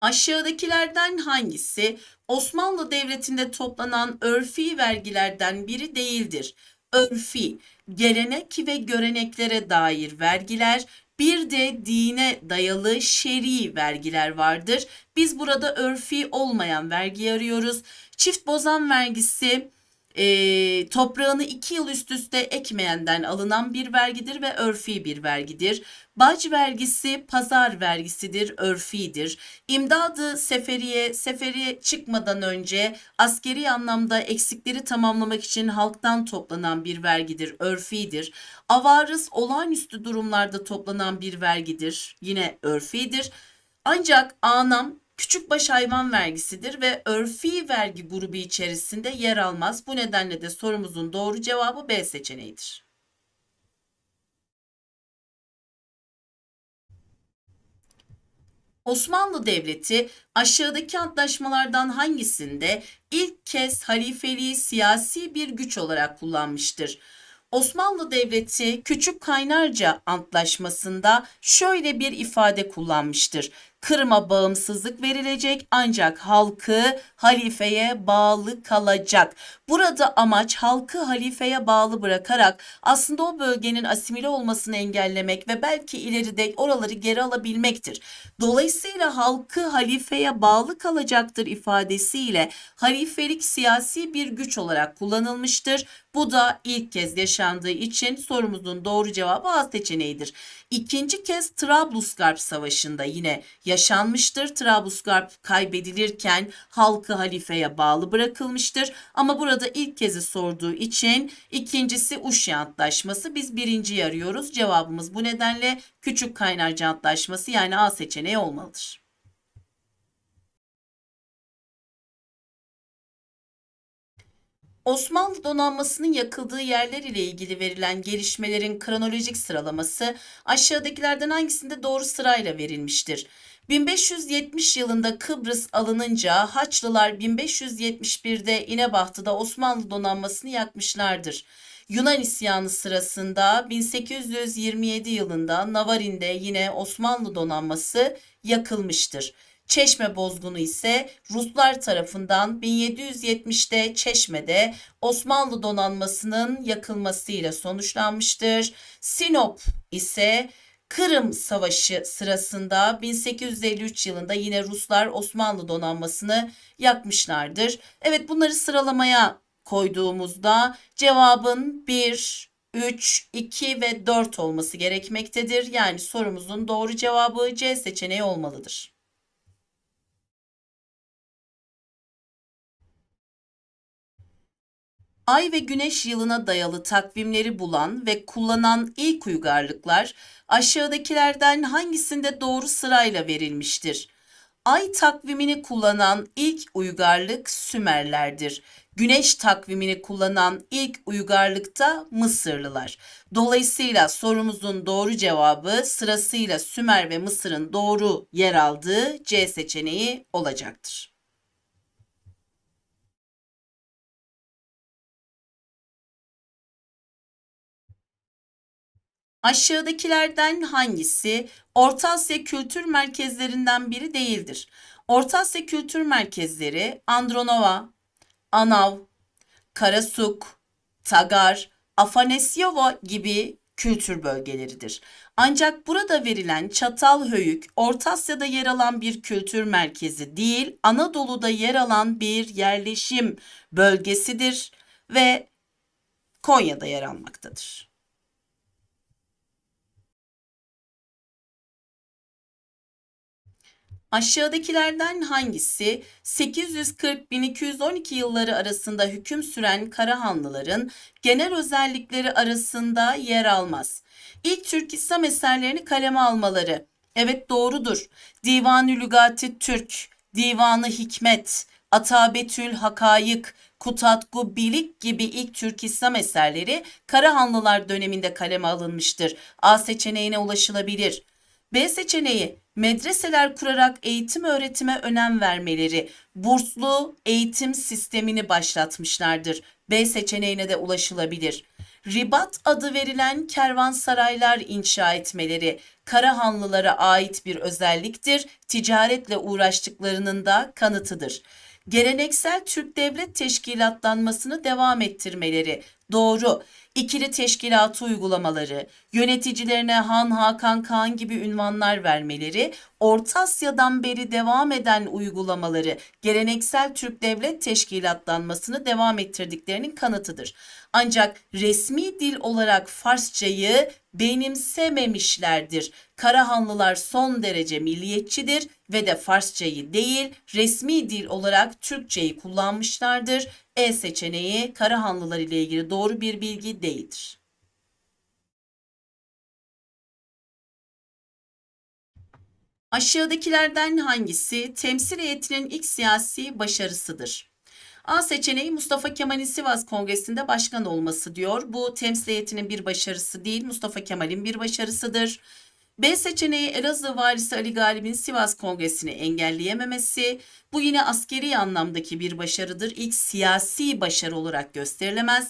Aşağıdakilerden hangisi Osmanlı Devleti'nde toplanan örfi vergilerden biri değildir? Örfi, gelenek ve göreneklere dair vergiler, bir de dine dayalı şer'i vergiler vardır. Biz burada örfi olmayan vergi arıyoruz. Çift bozan vergisi, e, toprağını iki yıl üst üste ekmeyenden alınan bir vergidir ve örfi bir vergidir. Bac vergisi pazar vergisidir, örfidir. İmdadı seferiye, seferiye çıkmadan önce askeri anlamda eksikleri tamamlamak için halktan toplanan bir vergidir, örfidir. Avarız olağanüstü durumlarda toplanan bir vergidir, yine örfidir. Ancak anam küçük baş hayvan vergisidir ve örfi vergi grubu içerisinde yer almaz. Bu nedenle de sorumuzun doğru cevabı B seçeneğidir. Osmanlı Devleti aşağıdaki antlaşmalardan hangisinde ilk kez halifeliği siyasi bir güç olarak kullanmıştır? Osmanlı Devleti Küçük Kaynarca Antlaşması'nda şöyle bir ifade kullanmıştır. Kırım'a bağımsızlık verilecek ancak halkı halifeye bağlı kalacak. Burada amaç halkı halifeye bağlı bırakarak aslında o bölgenin asimile olmasını engellemek ve belki ileride oraları geri alabilmektir. Dolayısıyla halkı halifeye bağlı kalacaktır ifadesiyle halifelik siyasi bir güç olarak kullanılmıştır bu da ilk kez yaşandığı için sorumuzun doğru cevabı A seçeneğidir. İkinci kez Trablusgarp Savaşı'nda yine yaşanmıştır. Trablusgarp kaybedilirken halkı halifeye bağlı bırakılmıştır. Ama burada ilk kezi sorduğu için ikincisi Uşya Antlaşması. Biz birinciyi arıyoruz. Cevabımız bu nedenle Küçük Kaynarca Antlaşması yani A seçeneği olmalıdır. Osmanlı donanmasının yakıldığı yerler ile ilgili verilen gelişmelerin kronolojik sıralaması aşağıdakilerden hangisinde doğru sırayla verilmiştir? 1570 yılında Kıbrıs alınınca Haçlılar 1571'de İnebahtı'da Osmanlı donanmasını yakmışlardır. Yunan isyanı sırasında 1827 yılında Navarin'de yine Osmanlı donanması yakılmıştır. Çeşme bozgunu ise Ruslar tarafından 1770'te Çeşme'de Osmanlı donanmasının yakılmasıyla sonuçlanmıştır. Sinop ise Kırım Savaşı sırasında 1853 yılında yine Ruslar Osmanlı donanmasını yakmışlardır. Evet bunları sıralamaya koyduğumuzda cevabın 1, 3, 2 ve 4 olması gerekmektedir. Yani sorumuzun doğru cevabı C seçeneği olmalıdır. ay ve güneş yılına dayalı takvimleri bulan ve kullanan ilk uygarlıklar aşağıdakilerden hangisinde doğru sırayla verilmiştir? Ay takvimini kullanan ilk uygarlık Sümerlerdir. Güneş takvimini kullanan ilk uygarlıkta Mısırlılar. Dolayısıyla sorumuzun doğru cevabı sırasıyla Sümer ve Mısır'ın doğru yer aldığı C seçeneği olacaktır. Aşağıdakilerden hangisi Orta Asya kültür merkezlerinden biri değildir? Orta Asya kültür merkezleri Andronova, Anav, Karasuk, Tagar, Afanesyova gibi kültür bölgeleridir. Ancak burada verilen Çatalhöyük Orta Asya'da yer alan bir kültür merkezi değil, Anadolu'da yer alan bir yerleşim bölgesidir ve Konya'da yer almaktadır. Aşağıdakilerden hangisi 840-1212 yılları arasında hüküm süren Karahanlıların genel özellikleri arasında yer almaz? İlk Türk İslam eserlerini kaleme almaları. Evet doğrudur. Divan-ı Lügati Türk, Divanı Hikmet, Atabetül Hakayık, Kutatgu Bilik gibi ilk Türk İslam eserleri Karahanlılar döneminde kaleme alınmıştır. A seçeneğine ulaşılabilir. B seçeneği medreseler kurarak eğitim öğretime önem vermeleri, burslu eğitim sistemini başlatmışlardır. B seçeneğine de ulaşılabilir. Ribat adı verilen kervansaraylar inşa etmeleri Karahanlılara ait bir özelliktir. Ticaretle uğraştıklarının da kanıtıdır. Geleneksel Türk devlet teşkilatlanmasını devam ettirmeleri doğru ikili teşkilatı uygulamaları, yöneticilerine Han, Hakan, Kaan gibi ünvanlar vermeleri, Orta Asya'dan beri devam eden uygulamaları, geleneksel Türk devlet teşkilatlanmasını devam ettirdiklerinin kanıtıdır. Ancak resmi dil olarak Farsçayı benimsememişlerdir. Karahanlılar son derece milliyetçidir ve de Farsçayı değil resmi dil olarak Türkçeyi kullanmışlardır e seçeneği Karahanlılar ile ilgili doğru bir bilgi değildir. Aşağıdakilerden hangisi temsil heyetinin ilk siyasi başarısıdır? A seçeneği Mustafa Kemal'in Sivas Kongresi'nde başkan olması diyor. Bu temsil heyetinin bir başarısı değil, Mustafa Kemal'in bir başarısıdır. B seçeneği Elazığ valisi Ali Galip'in Sivas Kongresi'ni engelleyememesi bu yine askeri anlamdaki bir başarıdır. İlk siyasi başarı olarak gösterilemez.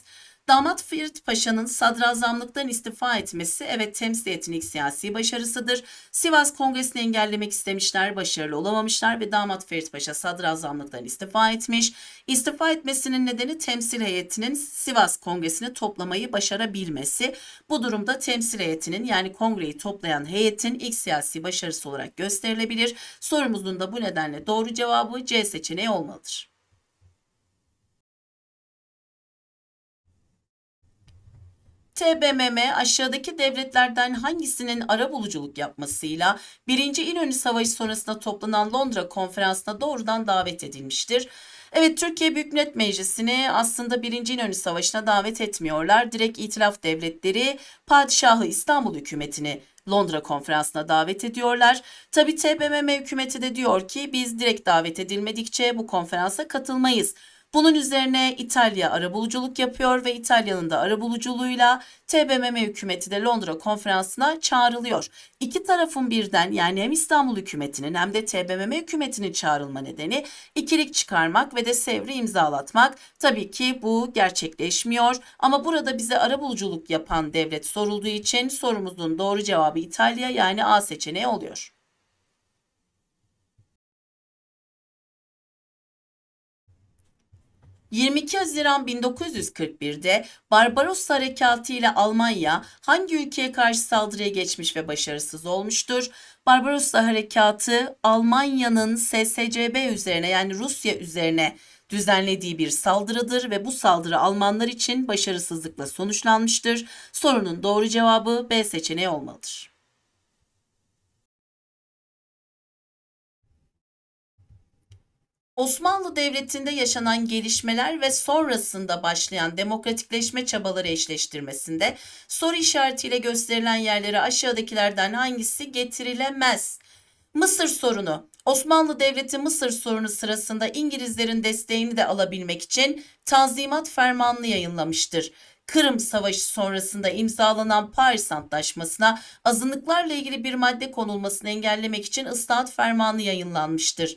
Damat Ferit Paşa'nın sadrazamlıktan istifa etmesi evet temsil heyetinin siyasi başarısıdır. Sivas Kongresi'ni engellemek istemişler, başarılı olamamışlar ve damat Ferit Paşa sadrazamlıktan istifa etmiş. İstifa etmesinin nedeni temsil heyetinin Sivas Kongresi'ni toplamayı başarabilmesi. Bu durumda temsil heyetinin yani kongreyi toplayan heyetin ilk siyasi başarısı olarak gösterilebilir. Sorumuzun da bu nedenle doğru cevabı C seçeneği olmalıdır. TBMM aşağıdaki devletlerden hangisinin ara buluculuk yapmasıyla 1. İnönü Savaşı sonrasında toplanan Londra konferansına doğrudan davet edilmiştir. Evet Türkiye Büyük Millet Meclisi'ni aslında 1. İnönü Savaşı'na davet etmiyorlar. Direkt itilaf devletleri Padişahı İstanbul hükümetini Londra konferansına davet ediyorlar. Tabi TBMM hükümeti de diyor ki biz direkt davet edilmedikçe bu konferansa katılmayız. Bunun üzerine İtalya arabuluculuk yapıyor ve İtalya'nın da arabuluculuğuyla TBMM hükümeti de Londra konferansına çağrılıyor. İki tarafın birden yani hem İstanbul hükümetinin hem de TBMM hükümetinin çağrılma nedeni ikilik çıkarmak ve de Sevr'i imzalatmak. Tabii ki bu gerçekleşmiyor ama burada bize arabuluculuk yapan devlet sorulduğu için sorumuzun doğru cevabı İtalya yani A seçeneği oluyor. 22 Haziran 1941'de Barbaros Harekatı ile Almanya hangi ülkeye karşı saldırıya geçmiş ve başarısız olmuştur? Barbaros Harekatı Almanya'nın SSCB üzerine yani Rusya üzerine düzenlediği bir saldırıdır ve bu saldırı Almanlar için başarısızlıkla sonuçlanmıştır. Sorunun doğru cevabı B seçeneği olmalıdır. Osmanlı Devleti'nde yaşanan gelişmeler ve sonrasında başlayan demokratikleşme çabaları eşleştirmesinde soru işaretiyle gösterilen yerlere aşağıdakilerden hangisi getirilemez? Mısır sorunu. Osmanlı Devleti Mısır sorunu sırasında İngilizlerin desteğini de alabilmek için Tanzimat fermanı yayınlamıştır. Kırım Savaşı sonrasında imzalanan Paris Antlaşması'na azınlıklarla ilgili bir madde konulmasını engellemek için ıslahat fermanı yayınlanmıştır.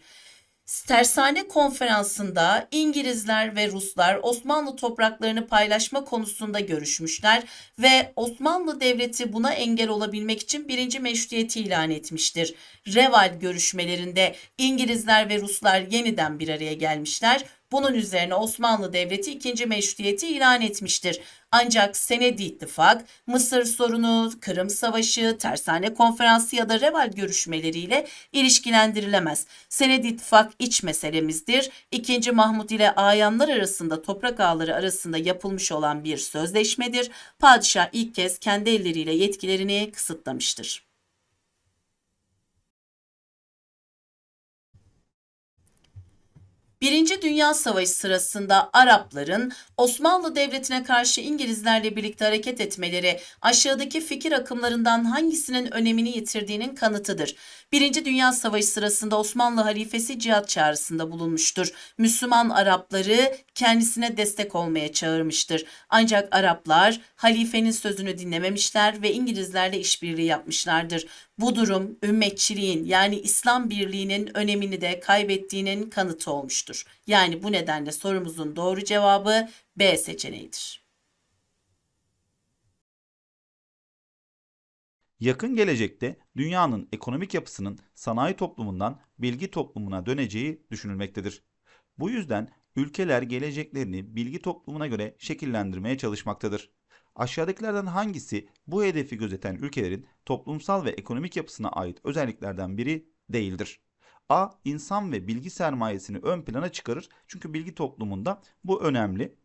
Tersane konferansında İngilizler ve Ruslar Osmanlı topraklarını paylaşma konusunda görüşmüşler ve Osmanlı Devleti buna engel olabilmek için birinci meşruiyeti ilan etmiştir. Reval görüşmelerinde İngilizler ve Ruslar yeniden bir araya gelmişler. Bunun üzerine Osmanlı Devleti 2. Meşrutiyeti ilan etmiştir. Ancak senedi ittifak, Mısır sorunu, Kırım Savaşı, Tersane Konferansı ya da Reval görüşmeleriyle ilişkilendirilemez. Senedi ittifak iç meselemizdir. 2. Mahmut ile ayanlar arasında toprak ağları arasında yapılmış olan bir sözleşmedir. Padişah ilk kez kendi elleriyle yetkilerini kısıtlamıştır. Birinci Dünya Savaşı sırasında Arapların Osmanlı Devleti'ne karşı İngilizlerle birlikte hareket etmeleri aşağıdaki fikir akımlarından hangisinin önemini yitirdiğinin kanıtıdır. Birinci Dünya Savaşı sırasında Osmanlı halifesi cihat çağrısında bulunmuştur. Müslüman Arapları kendisine destek olmaya çağırmıştır. Ancak Araplar halifenin sözünü dinlememişler ve İngilizlerle işbirliği yapmışlardır. Bu durum ümmetçiliğin yani İslam birliğinin önemini de kaybettiğinin kanıtı olmuştur olmuştur. Yani bu nedenle sorumuzun doğru cevabı B seçeneğidir. Yakın gelecekte dünyanın ekonomik yapısının sanayi toplumundan bilgi toplumuna döneceği düşünülmektedir. Bu yüzden ülkeler geleceklerini bilgi toplumuna göre şekillendirmeye çalışmaktadır. Aşağıdakilerden hangisi bu hedefi gözeten ülkelerin toplumsal ve ekonomik yapısına ait özelliklerden biri değildir? A. insan ve bilgi sermayesini ön plana çıkarır. Çünkü bilgi toplumunda bu önemli.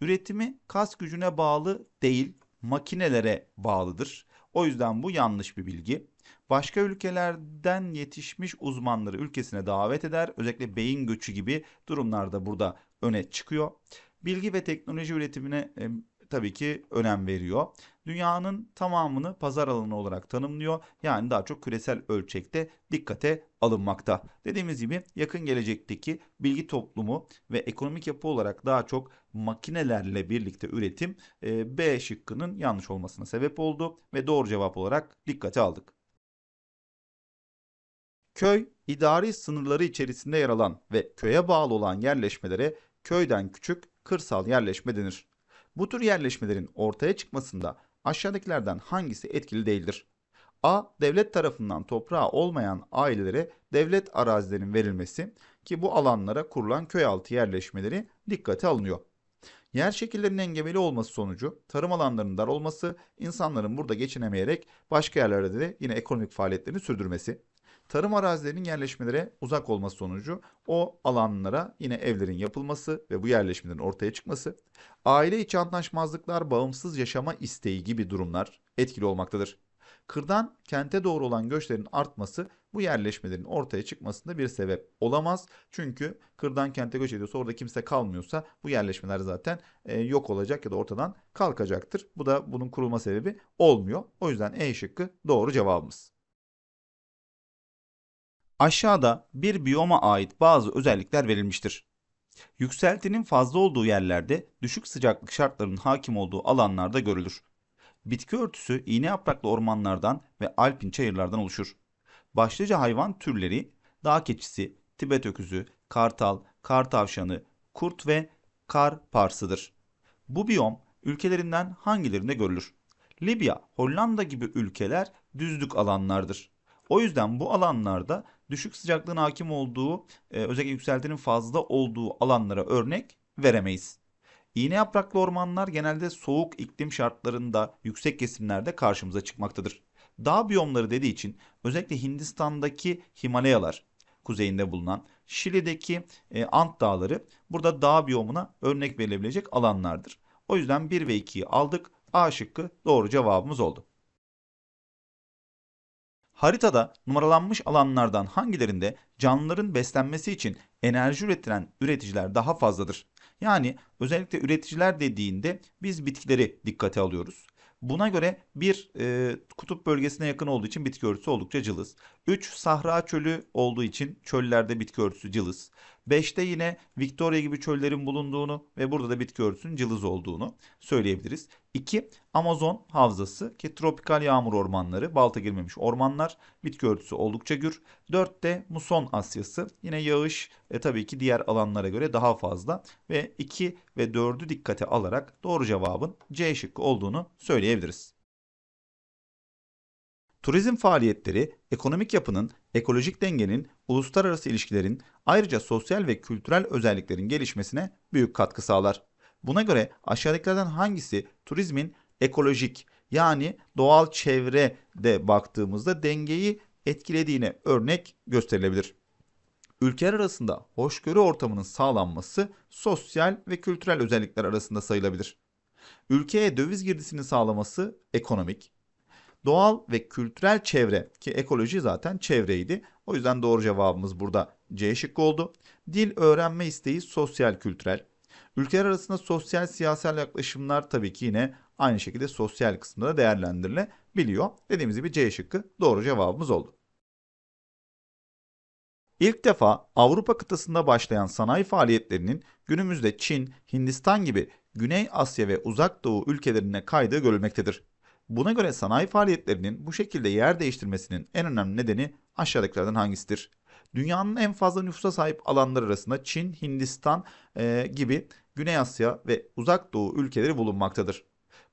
Üretimi kas gücüne bağlı değil, makinelere bağlıdır. O yüzden bu yanlış bir bilgi. Başka ülkelerden yetişmiş uzmanları ülkesine davet eder. Özellikle beyin göçü gibi durumlarda burada öne çıkıyor. Bilgi ve teknoloji üretimine e, tabii ki önem veriyor dünyanın tamamını pazar alanı olarak tanımlıyor. Yani daha çok küresel ölçekte dikkate alınmakta. Dediğimiz gibi yakın gelecekteki bilgi toplumu ve ekonomik yapı olarak daha çok makinelerle birlikte üretim e, B şıkkının yanlış olmasına sebep oldu ve doğru cevap olarak dikkate aldık. Köy, idari sınırları içerisinde yer alan ve köye bağlı olan yerleşmelere köyden küçük kırsal yerleşme denir. Bu tür yerleşmelerin ortaya çıkmasında Aşağıdakilerden hangisi etkili değildir? A. Devlet tarafından toprağı olmayan ailelere devlet arazilerinin verilmesi ki bu alanlara kurulan köy altı yerleşmeleri dikkate alınıyor. Yer şekillerinin engebeli olması sonucu tarım alanlarının dar olması, insanların burada geçinemeyerek başka yerlerde de yine ekonomik faaliyetlerini sürdürmesi tarım arazilerinin yerleşmelere uzak olması sonucu o alanlara yine evlerin yapılması ve bu yerleşmelerin ortaya çıkması, aile içi anlaşmazlıklar, bağımsız yaşama isteği gibi durumlar etkili olmaktadır. Kırdan kente doğru olan göçlerin artması bu yerleşmelerin ortaya çıkmasında bir sebep olamaz. Çünkü kırdan kente göç ediyorsa orada kimse kalmıyorsa bu yerleşmeler zaten e, yok olacak ya da ortadan kalkacaktır. Bu da bunun kurulma sebebi olmuyor. O yüzden E şıkkı doğru cevabımız. Aşağıda bir biyoma ait bazı özellikler verilmiştir. Yükseltinin fazla olduğu yerlerde düşük sıcaklık şartlarının hakim olduğu alanlarda görülür. Bitki örtüsü iğne yapraklı ormanlardan ve alpin çayırlardan oluşur. Başlıca hayvan türleri dağ keçisi, Tibet öküzü, kartal, kar tavşanı, kurt ve kar parsıdır. Bu biyom ülkelerinden hangilerinde görülür? Libya, Hollanda gibi ülkeler düzlük alanlardır. O yüzden bu alanlarda düşük sıcaklığın hakim olduğu, e, özellikle yükseltinin fazla olduğu alanlara örnek veremeyiz. İğne yapraklı ormanlar genelde soğuk iklim şartlarında yüksek kesimlerde karşımıza çıkmaktadır. Dağ biyomları dediği için özellikle Hindistan'daki Himalayalar kuzeyinde bulunan Şili'deki e, Ant Dağları burada dağ biyomuna örnek verilebilecek alanlardır. O yüzden 1 ve 2'yi aldık. A şıkkı doğru cevabımız oldu. Haritada numaralanmış alanlardan hangilerinde canlıların beslenmesi için enerji üretilen üreticiler daha fazladır? Yani özellikle üreticiler dediğinde biz bitkileri dikkate alıyoruz. Buna göre bir e, kutup bölgesine yakın olduğu için bitki örtüsü oldukça cılız. 3 Sahra çölü olduğu için çöllerde bitki örtüsü cılız. 5'te yine Victoria gibi çöllerin bulunduğunu ve burada da bitki örtüsünün cılız olduğunu söyleyebiliriz. 2. Amazon havzası ki tropikal yağmur ormanları, balta girmemiş ormanlar, bitki örtüsü oldukça gür. 4 de muson asyası. Yine yağış e, tabii ki diğer alanlara göre daha fazla ve 2 ve 4'ü dikkate alarak doğru cevabın C şıkkı olduğunu söyleyebiliriz. Turizm faaliyetleri ekonomik yapının, ekolojik dengenin, uluslararası ilişkilerin, ayrıca sosyal ve kültürel özelliklerin gelişmesine büyük katkı sağlar. Buna göre aşağıdakilerden hangisi turizmin ekolojik yani doğal çevrede baktığımızda dengeyi etkilediğine örnek gösterilebilir. Ülkeler arasında hoşgörü ortamının sağlanması sosyal ve kültürel özellikler arasında sayılabilir. Ülkeye döviz girdisini sağlaması ekonomik. Doğal ve kültürel çevre ki ekoloji zaten çevreydi. O yüzden doğru cevabımız burada C şıkkı oldu. Dil öğrenme isteği sosyal kültürel. Ülkeler arasında sosyal siyasal yaklaşımlar tabii ki yine aynı şekilde sosyal kısmında da değerlendirilebiliyor. Dediğimiz gibi C şıkkı doğru cevabımız oldu. İlk defa Avrupa kıtasında başlayan sanayi faaliyetlerinin günümüzde Çin, Hindistan gibi Güney Asya ve Uzak Doğu ülkelerine kaydığı görülmektedir. Buna göre sanayi faaliyetlerinin bu şekilde yer değiştirmesinin en önemli nedeni aşağıdakilerden hangisidir? Dünyanın en fazla nüfusa sahip alanlar arasında Çin, Hindistan e, gibi Güney Asya ve Uzak Doğu ülkeleri bulunmaktadır.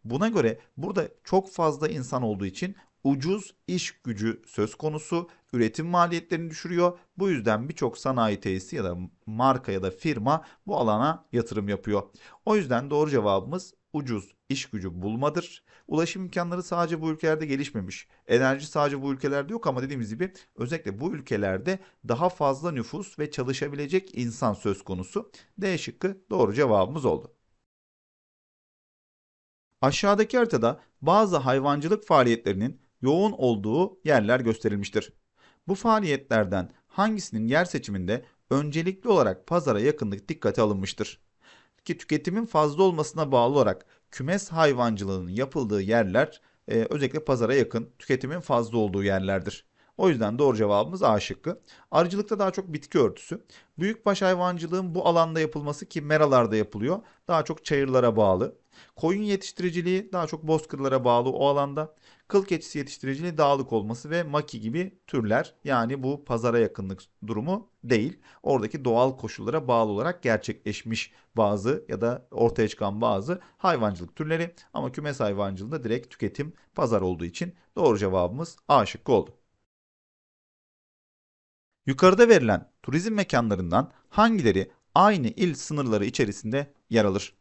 Buna göre burada çok fazla insan olduğu için ucuz iş gücü söz konusu üretim maliyetlerini düşürüyor. Bu yüzden birçok sanayi tesisi ya da marka ya da firma bu alana yatırım yapıyor. O yüzden doğru cevabımız ucuz iş gücü bulmadır. Ulaşım imkanları sadece bu ülkelerde gelişmemiş. Enerji sadece bu ülkelerde yok ama dediğimiz gibi özellikle bu ülkelerde daha fazla nüfus ve çalışabilecek insan söz konusu. D şıkkı doğru cevabımız oldu. Aşağıdaki haritada bazı hayvancılık faaliyetlerinin yoğun olduğu yerler gösterilmiştir. Bu faaliyetlerden hangisinin yer seçiminde öncelikli olarak pazara yakınlık dikkate alınmıştır? Ki tüketimin fazla olmasına bağlı olarak kümes hayvancılığının yapıldığı yerler e, özellikle pazara yakın tüketimin fazla olduğu yerlerdir. O yüzden doğru cevabımız A şıkkı. Arıcılıkta daha çok bitki örtüsü. Büyükbaş hayvancılığın bu alanda yapılması ki meralarda yapılıyor. Daha çok çayırlara bağlı. Koyun yetiştiriciliği daha çok bozkırlara bağlı o alanda kıl keçisi yetiştiriciliği dağlık olması ve maki gibi türler yani bu pazara yakınlık durumu değil. Oradaki doğal koşullara bağlı olarak gerçekleşmiş bazı ya da ortaya çıkan bazı hayvancılık türleri ama kümes hayvancılığında direkt tüketim pazar olduğu için doğru cevabımız A şıkkı oldu. Yukarıda verilen turizm mekanlarından hangileri aynı il sınırları içerisinde yer alır?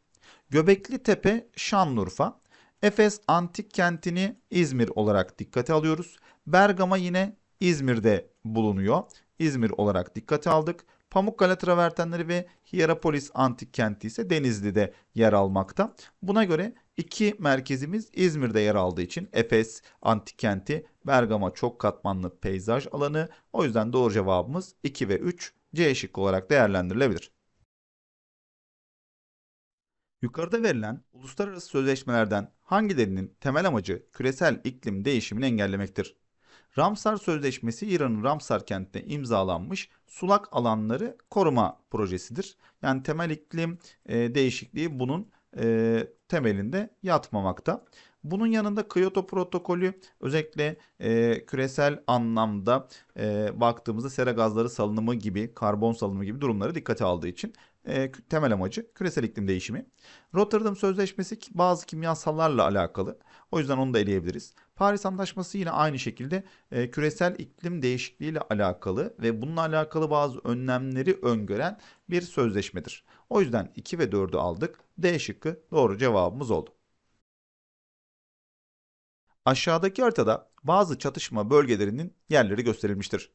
Göbekli Tepe Şanlıurfa, Efes antik kentini İzmir olarak dikkate alıyoruz. Bergama yine İzmir'de bulunuyor. İzmir olarak dikkate aldık. Pamukkale travertenleri ve Hierapolis antik kenti ise Denizli'de yer almakta. Buna göre iki merkezimiz İzmir'de yer aldığı için Efes antik kenti, Bergama çok katmanlı peyzaj alanı. O yüzden doğru cevabımız 2 ve 3 C şıkkı olarak değerlendirilebilir. Yukarıda verilen uluslararası sözleşmelerden hangilerinin temel amacı küresel iklim değişimini engellemektir? Ramsar Sözleşmesi İran'ın Ramsar kentinde imzalanmış sulak alanları koruma projesidir. Yani temel iklim e, değişikliği bunun e, temelinde yatmamakta. Bunun yanında Kyoto protokolü özellikle e, küresel anlamda e, baktığımızda sera gazları salınımı gibi karbon salınımı gibi durumları dikkate aldığı için e, temel amacı küresel iklim değişimi. Rotterdam Sözleşmesi bazı kimyasallarla alakalı. O yüzden onu da eleyebiliriz. Paris Antlaşması yine aynı şekilde e, küresel iklim değişikliğiyle alakalı ve bununla alakalı bazı önlemleri öngören bir sözleşmedir. O yüzden 2 ve 4'ü aldık. D şıkkı doğru cevabımız oldu. Aşağıdaki haritada bazı çatışma bölgelerinin yerleri gösterilmiştir.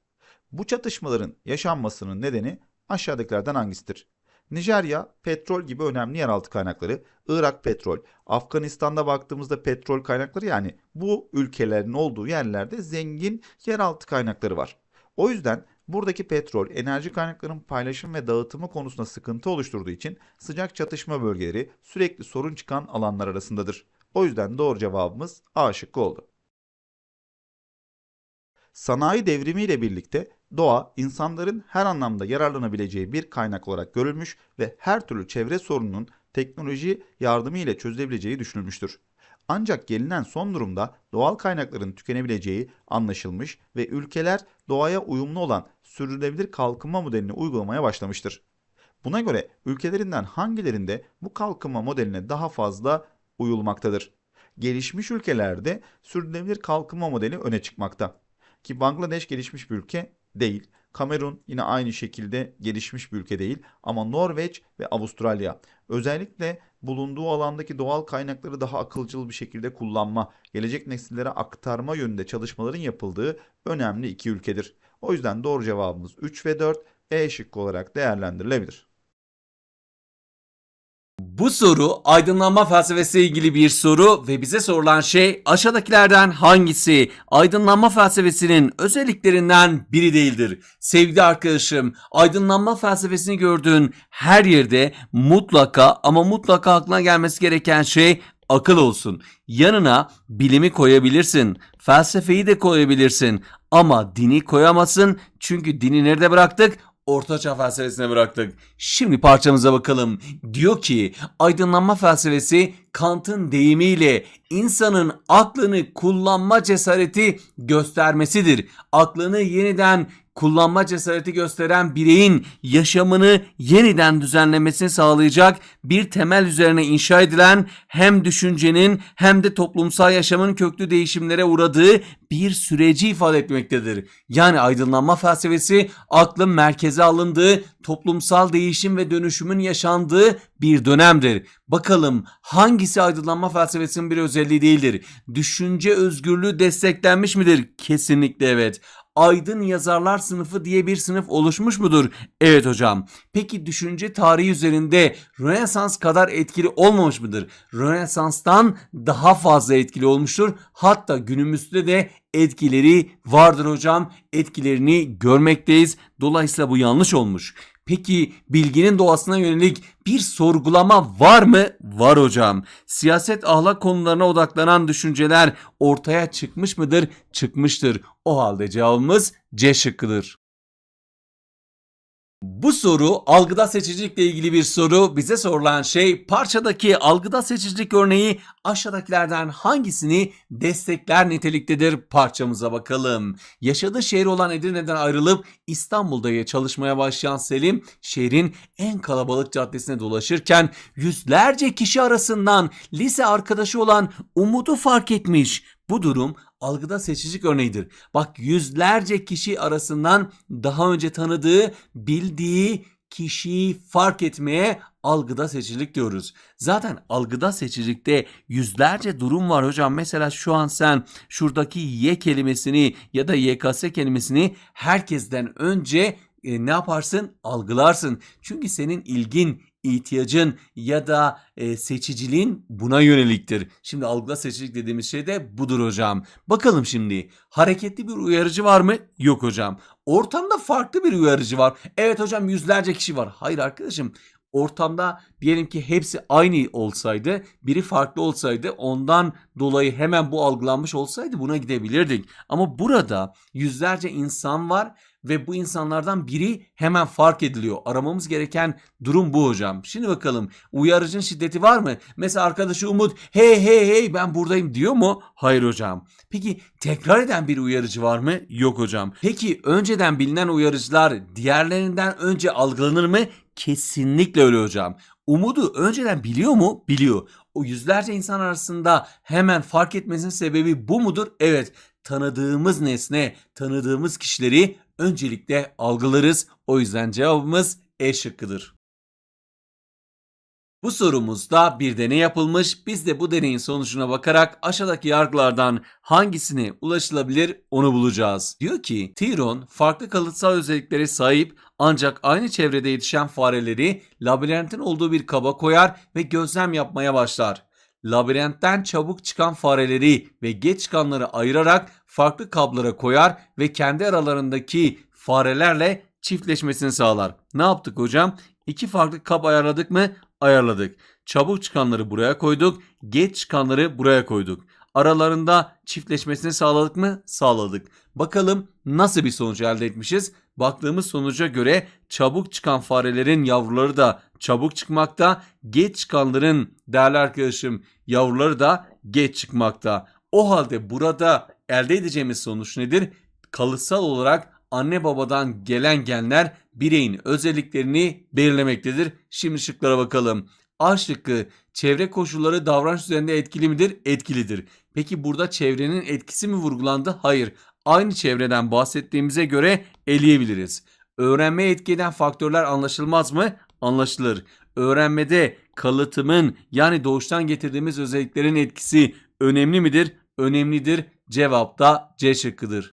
Bu çatışmaların yaşanmasının nedeni aşağıdakilerden hangisidir? Nijerya petrol gibi önemli yeraltı kaynakları, Irak petrol, Afganistan'da baktığımızda petrol kaynakları yani bu ülkelerin olduğu yerlerde zengin yeraltı kaynakları var. O yüzden buradaki petrol, enerji kaynaklarının paylaşım ve dağıtımı konusunda sıkıntı oluşturduğu için sıcak çatışma bölgeleri sürekli sorun çıkan alanlar arasındadır. O yüzden doğru cevabımız A şıkkı oldu. Sanayi devrimiyle birlikte doğa insanların her anlamda yararlanabileceği bir kaynak olarak görülmüş ve her türlü çevre sorununun teknoloji yardımı ile çözülebileceği düşünülmüştür. Ancak gelinen son durumda doğal kaynakların tükenebileceği anlaşılmış ve ülkeler doğaya uyumlu olan sürdürülebilir kalkınma modelini uygulamaya başlamıştır. Buna göre ülkelerinden hangilerinde bu kalkınma modeline daha fazla uyulmaktadır? Gelişmiş ülkelerde sürdürülebilir kalkınma modeli öne çıkmakta. Ki Bangladeş gelişmiş bir ülke değil. Kamerun yine aynı şekilde gelişmiş bir ülke değil ama Norveç ve Avustralya özellikle bulunduğu alandaki doğal kaynakları daha akılcıl bir şekilde kullanma, gelecek nesillere aktarma yönünde çalışmaların yapıldığı önemli iki ülkedir. O yüzden doğru cevabımız 3 ve 4 E şıkkı olarak değerlendirilebilir. Bu soru aydınlanma felsefesiyle ilgili bir soru ve bize sorulan şey aşağıdakilerden hangisi aydınlanma felsefesinin özelliklerinden biri değildir? Sevgili arkadaşım, aydınlanma felsefesini gördüğün her yerde mutlaka ama mutlaka aklına gelmesi gereken şey akıl olsun. Yanına bilimi koyabilirsin, felsefeyi de koyabilirsin ama dini koyamazsın çünkü dini nerede bıraktık? ortaçağ felsefesine bıraktık. Şimdi parçamıza bakalım. Diyor ki aydınlanma felsefesi Kant'ın deyimiyle insanın aklını kullanma cesareti göstermesidir. Aklını yeniden kullanma cesareti gösteren bireyin yaşamını yeniden düzenlemesini sağlayacak bir temel üzerine inşa edilen hem düşüncenin hem de toplumsal yaşamın köklü değişimlere uğradığı bir süreci ifade etmektedir. Yani aydınlanma felsefesi aklın merkeze alındığı toplumsal değişim ve dönüşümün yaşandığı bir dönemdir. Bakalım hangisi aydınlanma felsefesinin bir özelliği değildir? Düşünce özgürlüğü desteklenmiş midir? Kesinlikle evet aydın yazarlar sınıfı diye bir sınıf oluşmuş mudur? Evet hocam. Peki düşünce tarihi üzerinde Rönesans kadar etkili olmamış mıdır? Rönesans'tan daha fazla etkili olmuştur. Hatta günümüzde de etkileri vardır hocam. Etkilerini görmekteyiz. Dolayısıyla bu yanlış olmuş. Peki bilginin doğasına yönelik bir sorgulama var mı? Var hocam. Siyaset ahlak konularına odaklanan düşünceler ortaya çıkmış mıdır? Çıkmıştır. O halde cevabımız C şıkkıdır. Bu soru algıda seçicilikle ilgili bir soru. Bize sorulan şey parçadaki algıda seçicilik örneği aşağıdakilerden hangisini destekler niteliktedir parçamıza bakalım. Yaşadığı şehir olan Edirne'den ayrılıp İstanbul'da çalışmaya başlayan Selim şehrin en kalabalık caddesine dolaşırken yüzlerce kişi arasından lise arkadaşı olan Umut'u fark etmiş. Bu durum algıda seçicilik örneğidir. Bak yüzlerce kişi arasından daha önce tanıdığı, bildiği kişiyi fark etmeye algıda seçicilik diyoruz. Zaten algıda seçicilikte yüzlerce durum var hocam. Mesela şu an sen şuradaki Y kelimesini ya da YKS kelimesini herkesten önce e, ne yaparsın? Algılarsın. Çünkü senin ilgin, ihtiyacın ya da e, seçiciliğin buna yöneliktir. Şimdi algıla seçicilik dediğimiz şey de budur hocam. Bakalım şimdi hareketli bir uyarıcı var mı? Yok hocam. Ortamda farklı bir uyarıcı var. Evet hocam yüzlerce kişi var. Hayır arkadaşım ortamda diyelim ki hepsi aynı olsaydı, biri farklı olsaydı ondan dolayı hemen bu algılanmış olsaydı buna gidebilirdik. Ama burada yüzlerce insan var ve bu insanlardan biri hemen fark ediliyor. Aramamız gereken durum bu hocam. Şimdi bakalım uyarıcın şiddeti var mı? Mesela arkadaşı Umut hey hey hey ben buradayım diyor mu? Hayır hocam. Peki tekrar eden bir uyarıcı var mı? Yok hocam. Peki önceden bilinen uyarıcılar diğerlerinden önce algılanır mı? Kesinlikle öyle hocam. Umudu önceden biliyor mu? Biliyor. O yüzlerce insan arasında hemen fark etmesinin sebebi bu mudur? Evet tanıdığımız nesne, tanıdığımız kişileri öncelikle algılarız. O yüzden cevabımız E şıkkıdır. Bu sorumuzda bir deney yapılmış. Biz de bu deneyin sonucuna bakarak aşağıdaki yargılardan hangisine ulaşılabilir onu bulacağız. Diyor ki Tiron farklı kalıtsal özelliklere sahip ancak aynı çevrede yetişen fareleri labirentin olduğu bir kaba koyar ve gözlem yapmaya başlar labirentten çabuk çıkan fareleri ve geç çıkanları ayırarak farklı kablara koyar ve kendi aralarındaki farelerle çiftleşmesini sağlar. Ne yaptık hocam? İki farklı kap ayarladık mı? Ayarladık. Çabuk çıkanları buraya koyduk. Geç çıkanları buraya koyduk. Aralarında çiftleşmesini sağladık mı? Sağladık. Bakalım nasıl bir sonuç elde etmişiz? Baktığımız sonuca göre çabuk çıkan farelerin yavruları da çabuk çıkmakta, geç çıkanların değerli arkadaşım yavruları da geç çıkmakta. O halde burada elde edeceğimiz sonuç nedir? Kalıtsal olarak anne babadan gelen genler bireyin özelliklerini belirlemektedir. Şimdi şıklara bakalım. A şıkkı çevre koşulları davranış üzerinde etkili midir? Etkilidir. Peki burada çevrenin etkisi mi vurgulandı? Hayır aynı çevreden bahsettiğimize göre eleyebiliriz. Öğrenmeye etki eden faktörler anlaşılmaz mı? Anlaşılır. Öğrenmede kalıtımın yani doğuştan getirdiğimiz özelliklerin etkisi önemli midir? Önemlidir. Cevap da C şıkkıdır.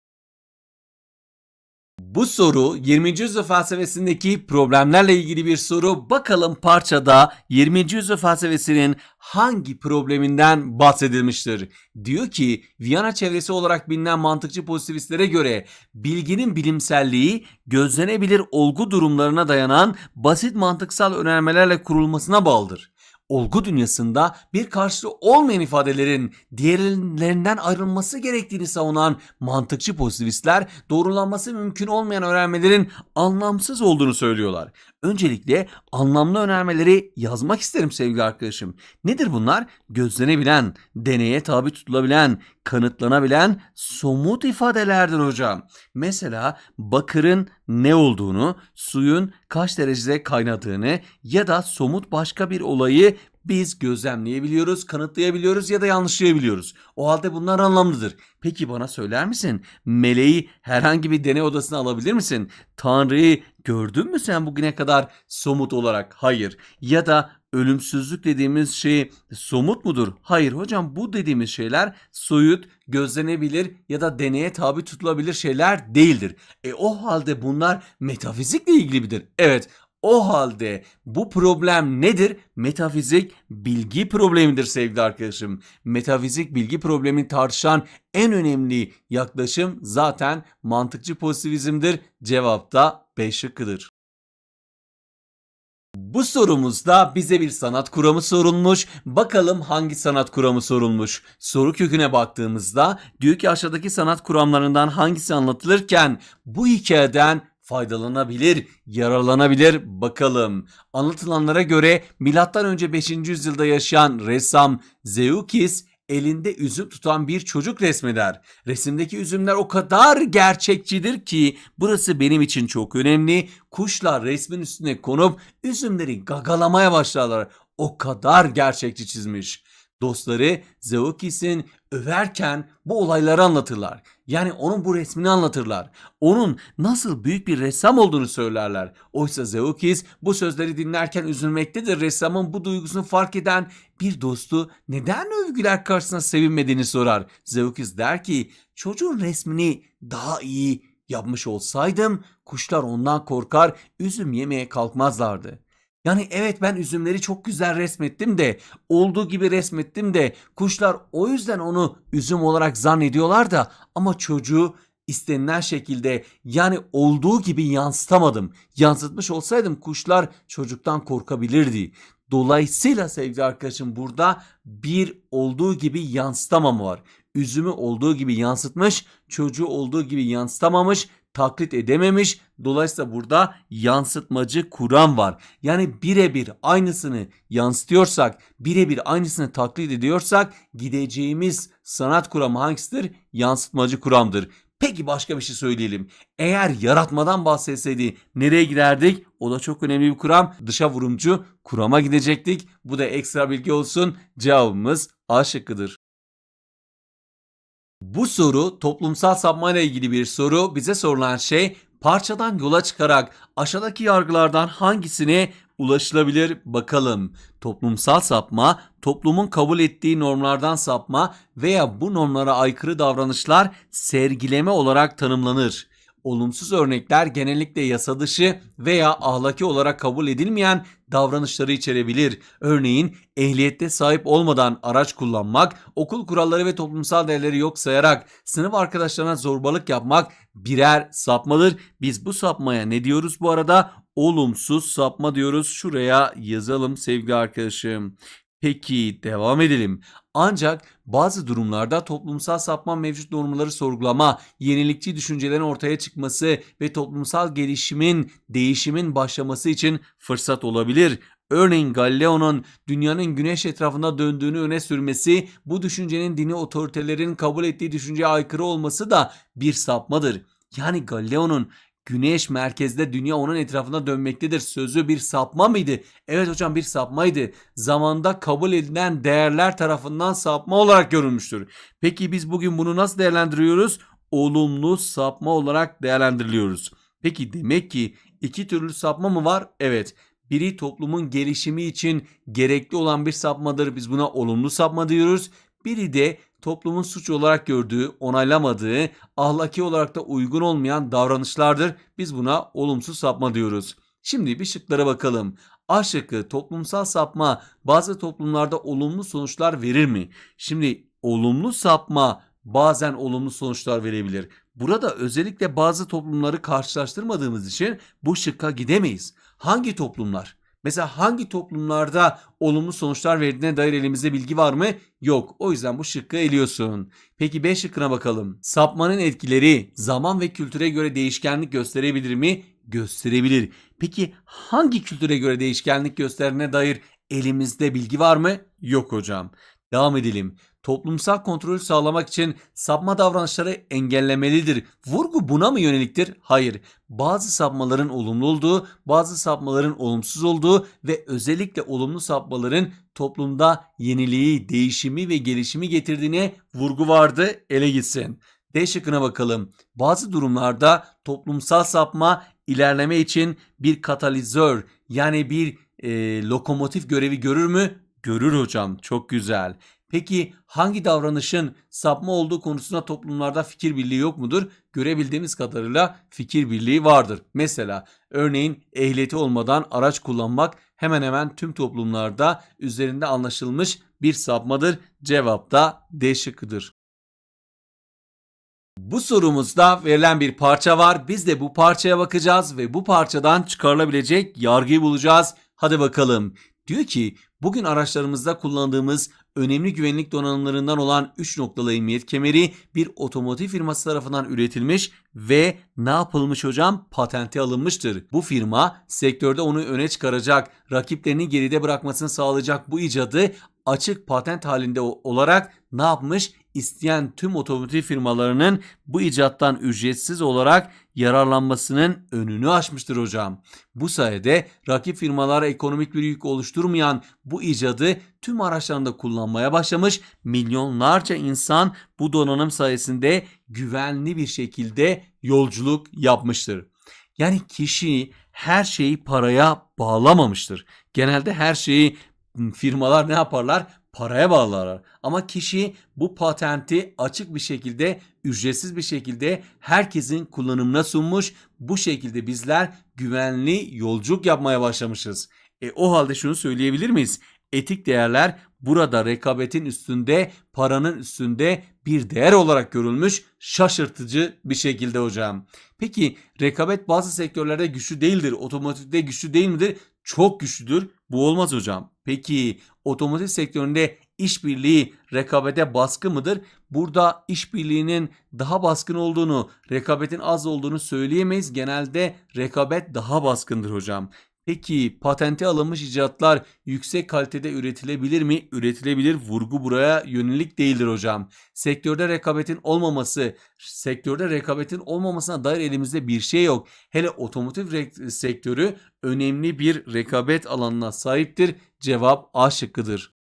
Bu soru 20. yüzyıl felsefesindeki problemlerle ilgili bir soru. Bakalım parçada 20. yüzyıl felsefesinin hangi probleminden bahsedilmiştir? Diyor ki Viyana çevresi olarak bilinen mantıkçı pozitivistlere göre bilginin bilimselliği gözlenebilir olgu durumlarına dayanan basit mantıksal önermelerle kurulmasına bağlıdır olgu dünyasında bir karşılığı olmayan ifadelerin diğerlerinden ayrılması gerektiğini savunan mantıkçı pozitivistler doğrulanması mümkün olmayan önermelerin anlamsız olduğunu söylüyorlar. Öncelikle anlamlı önermeleri yazmak isterim sevgili arkadaşım. Nedir bunlar? Gözlenebilen, deneye tabi tutulabilen, kanıtlanabilen somut ifadelerdir hocam. Mesela bakırın ne olduğunu, suyun kaç derecede kaynadığını ya da somut başka bir olayı biz gözlemleyebiliyoruz, kanıtlayabiliyoruz ya da yanlışlayabiliyoruz. O halde bunlar anlamlıdır. Peki bana söyler misin? Meleği herhangi bir deney odasına alabilir misin? Tanrı'yı gördün mü sen bugüne kadar somut olarak? Hayır. Ya da ölümsüzlük dediğimiz şey somut mudur? Hayır hocam bu dediğimiz şeyler soyut, gözlenebilir ya da deneye tabi tutulabilir şeyler değildir. E o halde bunlar metafizikle ilgili midir? Evet o halde bu problem nedir? Metafizik bilgi problemidir sevgili arkadaşım. Metafizik bilgi problemini tartışan en önemli yaklaşım zaten mantıkçı pozitivizmdir. Cevap da 5 şıkkıdır. Bu sorumuzda bize bir sanat kuramı sorulmuş. Bakalım hangi sanat kuramı sorulmuş? Soru köküne baktığımızda diyor ki aşağıdaki sanat kuramlarından hangisi anlatılırken bu hikayeden faydalanabilir, yararlanabilir bakalım. Anlatılanlara göre milattan önce 5. yüzyılda yaşayan ressam Zeukis elinde üzüm tutan bir çocuk resmeder. Resimdeki üzümler o kadar gerçekçidir ki burası benim için çok önemli. Kuşlar resmin üstüne konup üzümleri gagalamaya başlarlar. O kadar gerçekçi çizmiş. Dostları Zeokis'in överken bu olayları anlatırlar. Yani onun bu resmini anlatırlar. Onun nasıl büyük bir ressam olduğunu söylerler. Oysa Zeokis bu sözleri dinlerken üzülmektedir. Ressamın bu duygusunu fark eden bir dostu neden övgüler karşısında sevinmediğini sorar. Zeokis der ki çocuğun resmini daha iyi yapmış olsaydım kuşlar ondan korkar üzüm yemeye kalkmazlardı.'' Yani evet ben üzümleri çok güzel resmettim de olduğu gibi resmettim de kuşlar o yüzden onu üzüm olarak zannediyorlar da ama çocuğu istenilen şekilde yani olduğu gibi yansıtamadım. Yansıtmış olsaydım kuşlar çocuktan korkabilirdi. Dolayısıyla sevgili arkadaşım burada bir olduğu gibi yansıtamama var. Üzümü olduğu gibi yansıtmış, çocuğu olduğu gibi yansıtamamış taklit edememiş. Dolayısıyla burada yansıtmacı kuram var. Yani birebir aynısını yansıtıyorsak, birebir aynısını taklit ediyorsak gideceğimiz sanat kuramı hangisidir? Yansıtmacı kuramdır. Peki başka bir şey söyleyelim. Eğer yaratmadan bahsetseydi nereye giderdik? O da çok önemli bir kuram. Dışa vurumcu kurama gidecektik. Bu da ekstra bilgi olsun. Cevabımız A şıkkıdır. Bu soru toplumsal sapmayla ilgili bir soru. Bize sorulan şey parçadan yola çıkarak aşağıdaki yargılardan hangisine ulaşılabilir bakalım. Toplumsal sapma, toplumun kabul ettiği normlardan sapma veya bu normlara aykırı davranışlar sergileme olarak tanımlanır. Olumsuz örnekler genellikle yasadışı veya ahlaki olarak kabul edilmeyen davranışları içerebilir. Örneğin ehliyette sahip olmadan araç kullanmak, okul kuralları ve toplumsal değerleri yok sayarak sınıf arkadaşlarına zorbalık yapmak birer sapmadır. Biz bu sapmaya ne diyoruz bu arada? Olumsuz sapma diyoruz. Şuraya yazalım sevgili arkadaşım. Peki devam edelim. Ancak bazı durumlarda toplumsal sapma mevcut normları sorgulama, yenilikçi düşüncelerin ortaya çıkması ve toplumsal gelişimin, değişimin başlaması için fırsat olabilir. Örneğin Galileo'nun dünyanın güneş etrafında döndüğünü öne sürmesi, bu düşüncenin dini otoritelerin kabul ettiği düşünceye aykırı olması da bir sapmadır. Yani Galileo'nun Güneş merkezde dünya onun etrafında dönmektedir sözü bir sapma mıydı? Evet hocam bir sapmaydı. Zamanda kabul edilen değerler tarafından sapma olarak görülmüştür. Peki biz bugün bunu nasıl değerlendiriyoruz? Olumlu sapma olarak değerlendiriliyoruz. Peki demek ki iki türlü sapma mı var? Evet. Biri toplumun gelişimi için gerekli olan bir sapmadır. Biz buna olumlu sapma diyoruz. Biri de toplumun suç olarak gördüğü, onaylamadığı, ahlaki olarak da uygun olmayan davranışlardır. Biz buna olumsuz sapma diyoruz. Şimdi bir şıklara bakalım. A şıkkı toplumsal sapma bazı toplumlarda olumlu sonuçlar verir mi? Şimdi olumlu sapma bazen olumlu sonuçlar verebilir. Burada özellikle bazı toplumları karşılaştırmadığımız için bu şıkka gidemeyiz. Hangi toplumlar? Mesela hangi toplumlarda olumlu sonuçlar verdiğine dair elimizde bilgi var mı? Yok. O yüzden bu şıkkı eliyorsun. Peki B şıkkına bakalım. Sapmanın etkileri zaman ve kültüre göre değişkenlik gösterebilir mi? Gösterebilir. Peki hangi kültüre göre değişkenlik gösterine dair elimizde bilgi var mı? Yok hocam. Devam edelim toplumsal kontrol sağlamak için sapma davranışları engellemelidir. Vurgu buna mı yöneliktir? Hayır. Bazı sapmaların olumlu olduğu, bazı sapmaların olumsuz olduğu ve özellikle olumlu sapmaların toplumda yeniliği, değişimi ve gelişimi getirdiğine vurgu vardı. Ele gitsin. D şıkkına bakalım. Bazı durumlarda toplumsal sapma ilerleme için bir katalizör yani bir e, lokomotif görevi görür mü? Görür hocam. Çok güzel. Peki hangi davranışın sapma olduğu konusunda toplumlarda fikir birliği yok mudur? Görebildiğimiz kadarıyla fikir birliği vardır. Mesela örneğin ehliyeti olmadan araç kullanmak hemen hemen tüm toplumlarda üzerinde anlaşılmış bir sapmadır. Cevap da D şıkkıdır. Bu sorumuzda verilen bir parça var. Biz de bu parçaya bakacağız ve bu parçadan çıkarılabilecek yargıyı bulacağız. Hadi bakalım. Diyor ki bugün araçlarımızda kullandığımız önemli güvenlik donanımlarından olan 3 noktalı emniyet kemeri bir otomotiv firması tarafından üretilmiş ve ne yapılmış hocam? Patente alınmıştır. Bu firma sektörde onu öne çıkaracak, rakiplerini geride bırakmasını sağlayacak bu icadı açık patent halinde olarak ne yapmış? isteyen tüm otomotiv firmalarının bu icattan ücretsiz olarak yararlanmasının önünü açmıştır hocam. Bu sayede rakip firmalara ekonomik bir yük oluşturmayan bu icadı tüm araçlarında kullanmaya başlamış milyonlarca insan bu donanım sayesinde güvenli bir şekilde yolculuk yapmıştır. Yani kişi her şeyi paraya bağlamamıştır. Genelde her şeyi ıı, firmalar ne yaparlar? paraya bağlarlar. Ama kişi bu patenti açık bir şekilde, ücretsiz bir şekilde herkesin kullanımına sunmuş. Bu şekilde bizler güvenli yolculuk yapmaya başlamışız. E o halde şunu söyleyebilir miyiz? Etik değerler burada rekabetin üstünde, paranın üstünde bir değer olarak görülmüş şaşırtıcı bir şekilde hocam. Peki rekabet bazı sektörlerde güçlü değildir, otomotivde güçlü değil midir? çok güçlüdür. Bu olmaz hocam. Peki otomotiv sektöründe işbirliği rekabete baskı mıdır? Burada işbirliğinin daha baskın olduğunu, rekabetin az olduğunu söyleyemeyiz. Genelde rekabet daha baskındır hocam. Peki patente alınmış icatlar yüksek kalitede üretilebilir mi? Üretilebilir. Vurgu buraya yönelik değildir hocam. Sektörde rekabetin olmaması, sektörde rekabetin olmamasına dair elimizde bir şey yok. Hele otomotiv sektörü önemli bir rekabet alanına sahiptir. Cevap A şıkkıdır.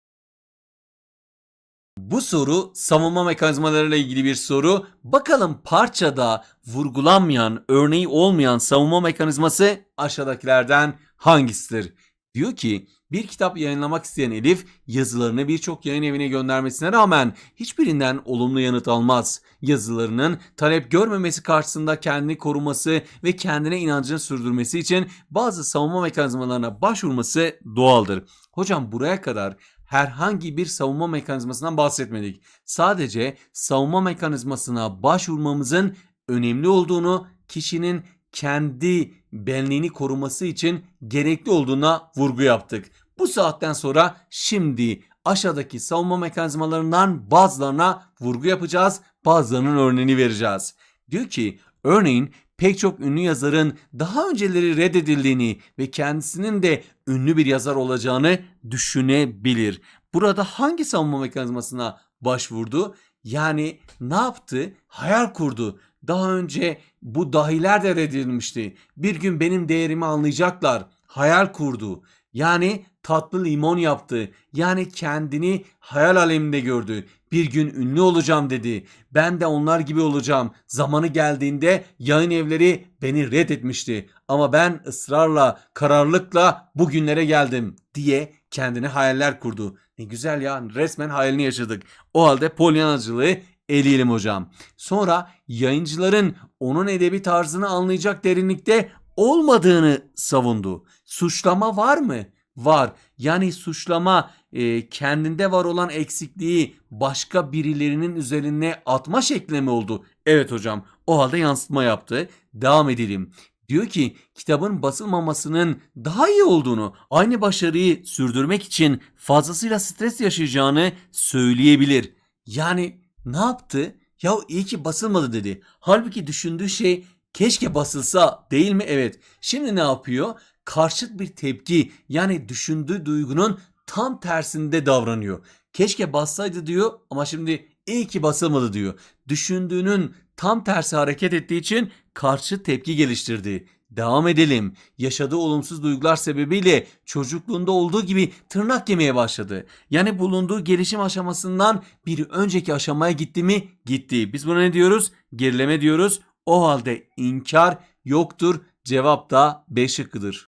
Bu soru savunma mekanizmalarıyla ilgili bir soru. Bakalım parçada vurgulanmayan, örneği olmayan savunma mekanizması aşağıdakilerden hangisidir? Diyor ki bir kitap yayınlamak isteyen Elif yazılarını birçok yayın evine göndermesine rağmen hiçbirinden olumlu yanıt almaz. Yazılarının talep görmemesi karşısında kendini koruması ve kendine inancını sürdürmesi için bazı savunma mekanizmalarına başvurması doğaldır. Hocam buraya kadar herhangi bir savunma mekanizmasından bahsetmedik. Sadece savunma mekanizmasına başvurmamızın önemli olduğunu, kişinin kendi benliğini koruması için gerekli olduğuna vurgu yaptık. Bu saatten sonra şimdi aşağıdaki savunma mekanizmalarından bazılarına vurgu yapacağız, bazılarının örneğini vereceğiz. Diyor ki örneğin pek çok ünlü yazarın daha önceleri reddedildiğini ve kendisinin de ünlü bir yazar olacağını düşünebilir. Burada hangi savunma mekanizmasına başvurdu? Yani ne yaptı? Hayal kurdu. Daha önce bu dahiler de reddedilmişti. Bir gün benim değerimi anlayacaklar. Hayal kurdu. Yani tatlı limon yaptı. Yani kendini hayal aleminde gördü. Bir gün ünlü olacağım dedi. Ben de onlar gibi olacağım. Zamanı geldiğinde yayın evleri beni reddetmişti. Ama ben ısrarla, kararlılıkla bu günlere geldim diye kendine hayaller kurdu. Ne güzel ya resmen hayalini yaşadık. O halde polyanacılığı eleyelim hocam. Sonra yayıncıların onun edebi tarzını anlayacak derinlikte olmadığını savundu. Suçlama var mı? var. Yani suçlama e, kendinde var olan eksikliği başka birilerinin üzerine atma şekli mi oldu? Evet hocam o halde yansıtma yaptı. Devam edelim. Diyor ki kitabın basılmamasının daha iyi olduğunu, aynı başarıyı sürdürmek için fazlasıyla stres yaşayacağını söyleyebilir. Yani ne yaptı? Ya iyi ki basılmadı dedi. Halbuki düşündüğü şey keşke basılsa değil mi? Evet. Şimdi ne yapıyor? karşıt bir tepki yani düşündüğü duygunun tam tersinde davranıyor. Keşke bassaydı diyor ama şimdi iyi ki basılmadı diyor. Düşündüğünün tam tersi hareket ettiği için karşı tepki geliştirdi. Devam edelim. Yaşadığı olumsuz duygular sebebiyle çocukluğunda olduğu gibi tırnak yemeye başladı. Yani bulunduğu gelişim aşamasından bir önceki aşamaya gitti mi? Gitti. Biz buna ne diyoruz? Gerileme diyoruz. O halde inkar yoktur. Cevap da B şıkkıdır.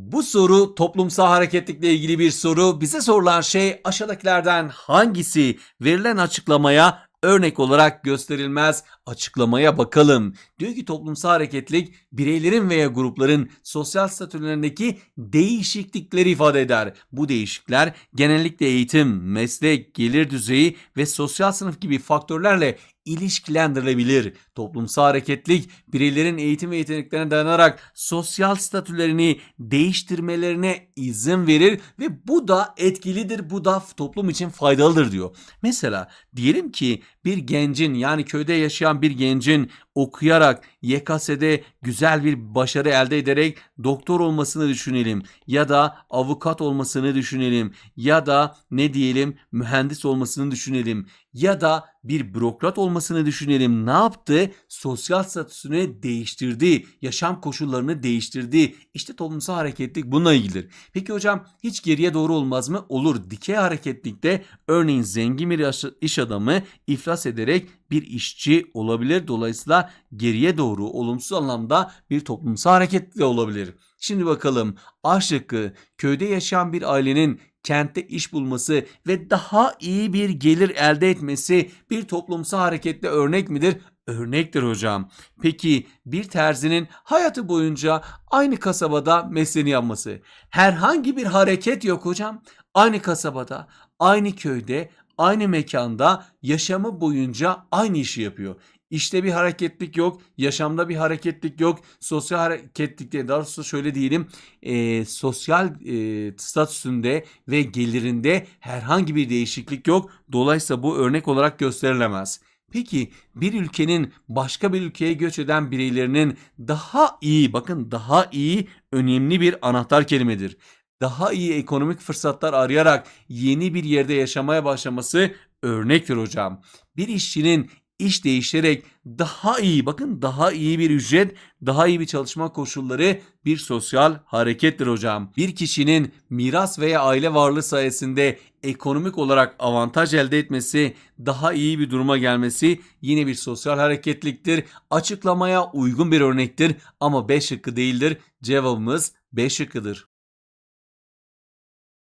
Bu soru toplumsal hareketlikle ilgili bir soru. Bize sorulan şey aşağıdakilerden hangisi verilen açıklamaya örnek olarak gösterilmez. Açıklamaya bakalım. Diyor ki toplumsal hareketlik bireylerin veya grupların sosyal statülerindeki değişiklikleri ifade eder. Bu değişiklikler genellikle eğitim, meslek, gelir düzeyi ve sosyal sınıf gibi faktörlerle ilişkilendirilebilir. Toplumsal hareketlik bireylerin eğitim ve yeteneklerine dayanarak sosyal statülerini değiştirmelerine izin verir ve bu da etkilidir, bu da toplum için faydalıdır diyor. Mesela diyelim ki bir gencin yani köyde yaşayan bir gencin okuyarak YKS'de güzel bir başarı elde ederek doktor olmasını düşünelim ya da avukat olmasını düşünelim ya da ne diyelim mühendis olmasını düşünelim ya da bir bürokrat olmasını düşünelim. Ne yaptı? sosyal statüsünü değiştirdi, yaşam koşullarını değiştirdi. İşte toplumsal hareketlik bununla ilgilidir. Peki hocam hiç geriye doğru olmaz mı? Olur. Dikey hareketlikte örneğin zengin bir iş adamı iflas ederek bir işçi olabilir. Dolayısıyla geriye doğru olumsuz anlamda bir toplumsal hareket de olabilir. Şimdi bakalım A şıkkı köyde yaşayan bir ailenin kentte iş bulması ve daha iyi bir gelir elde etmesi bir toplumsal harekette örnek midir? örnektir hocam. Peki bir terzinin hayatı boyunca aynı kasabada mesleğini yapması herhangi bir hareket yok hocam. Aynı kasabada, aynı köyde, aynı mekanda yaşamı boyunca aynı işi yapıyor. İşte bir hareketlik yok, yaşamda bir hareketlik yok, sosyal hareketlikte daha doğrusu şöyle diyelim e, sosyal e, statüsünde ve gelirinde herhangi bir değişiklik yok. Dolayısıyla bu örnek olarak gösterilemez. Peki bir ülkenin başka bir ülkeye göç eden bireylerinin daha iyi bakın daha iyi önemli bir anahtar kelimedir. Daha iyi ekonomik fırsatlar arayarak yeni bir yerde yaşamaya başlaması örnektir hocam. Bir işçinin iş değiştirerek daha iyi bakın daha iyi bir ücret, daha iyi bir çalışma koşulları bir sosyal harekettir hocam. Bir kişinin miras veya aile varlığı sayesinde ekonomik olarak avantaj elde etmesi, daha iyi bir duruma gelmesi yine bir sosyal hareketliktir. Açıklamaya uygun bir örnektir ama 5 şıkkı değildir. Cevabımız 5 şıkkıdır.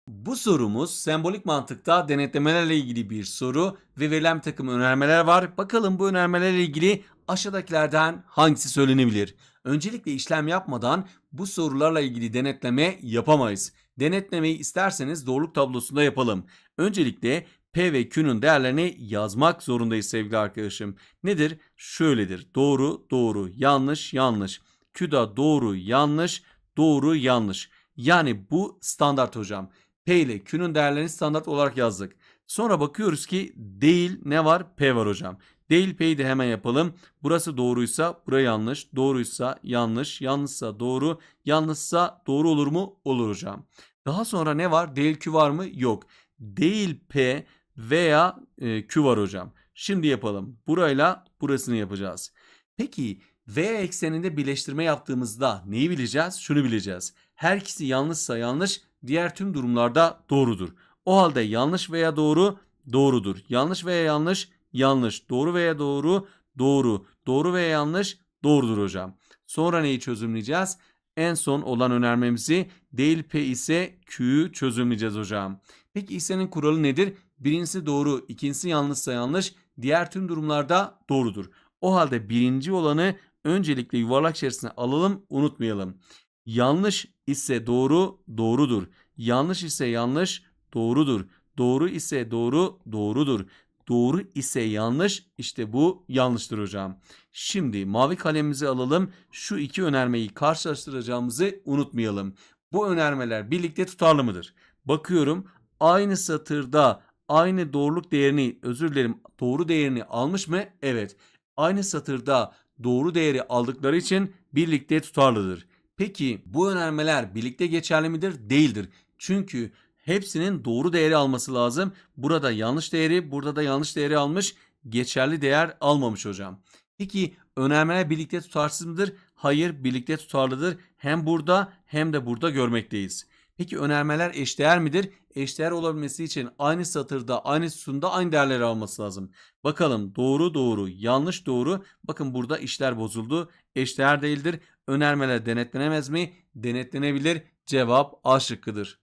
Bu sorumuz sembolik mantıkta denetlemelerle ilgili bir soru ve verilen bir takım önermeler var. Bakalım bu önermelerle ilgili aşağıdakilerden hangisi söylenebilir? Öncelikle işlem yapmadan bu sorularla ilgili denetleme yapamayız. Denetlemeyi isterseniz doğruluk tablosunda yapalım. Öncelikle P ve Q'nun değerlerini yazmak zorundayız sevgili arkadaşım. Nedir? Şöyledir. Doğru, doğru, yanlış, yanlış. Q'da doğru, yanlış, doğru, yanlış. Yani bu standart hocam. P ile Q'nun değerlerini standart olarak yazdık. Sonra bakıyoruz ki değil ne var? P var hocam. Değil P'yi de hemen yapalım. Burası doğruysa bura yanlış. Doğruysa yanlış. Yanlışsa doğru. Yanlışsa doğru olur mu? Olur hocam. Daha sonra ne var? Değil Q var mı? Yok. Değil P veya e, Q var hocam. Şimdi yapalım. Burayla burasını yapacağız. Peki V ekseninde birleştirme yaptığımızda neyi bileceğiz? Şunu bileceğiz. Her ikisi yanlışsa yanlış, diğer tüm durumlarda doğrudur. O halde yanlış veya doğru doğrudur. Yanlış veya yanlış yanlış. Doğru veya doğru doğru. Doğru veya yanlış doğrudur hocam. Sonra neyi çözümleyeceğiz? En son olan önermemizi değil P ise Q'yu çözümleyeceğiz hocam. Peki ise'nin kuralı nedir? Birincisi doğru, ikincisi yanlışsa yanlış, diğer tüm durumlarda doğrudur. O halde birinci olanı öncelikle yuvarlak içerisine alalım, unutmayalım. Yanlış ise doğru doğrudur. Yanlış ise yanlış doğrudur. Doğru ise doğru doğrudur. Doğru ise yanlış işte bu yanlıştır hocam. Şimdi mavi kalemimizi alalım. Şu iki önermeyi karşılaştıracağımızı unutmayalım. Bu önermeler birlikte tutarlı mıdır? Bakıyorum aynı satırda aynı doğruluk değerini özür dilerim doğru değerini almış mı? Evet. Aynı satırda doğru değeri aldıkları için birlikte tutarlıdır. Peki bu önermeler birlikte geçerli midir? Değildir. Çünkü hepsinin doğru değeri alması lazım. Burada yanlış değeri, burada da yanlış değeri almış. Geçerli değer almamış hocam. Peki önermeler birlikte tutarsız mıdır? Hayır, birlikte tutarlıdır. Hem burada hem de burada görmekteyiz. Peki önermeler eşdeğer midir? Eşdeğer olabilmesi için aynı satırda, aynı sütunda aynı değerleri alması lazım. Bakalım doğru doğru, yanlış doğru. Bakın burada işler bozuldu. Eşdeğer değildir. Önermeler denetlenemez mi? Denetlenebilir. Cevap A şıkkıdır.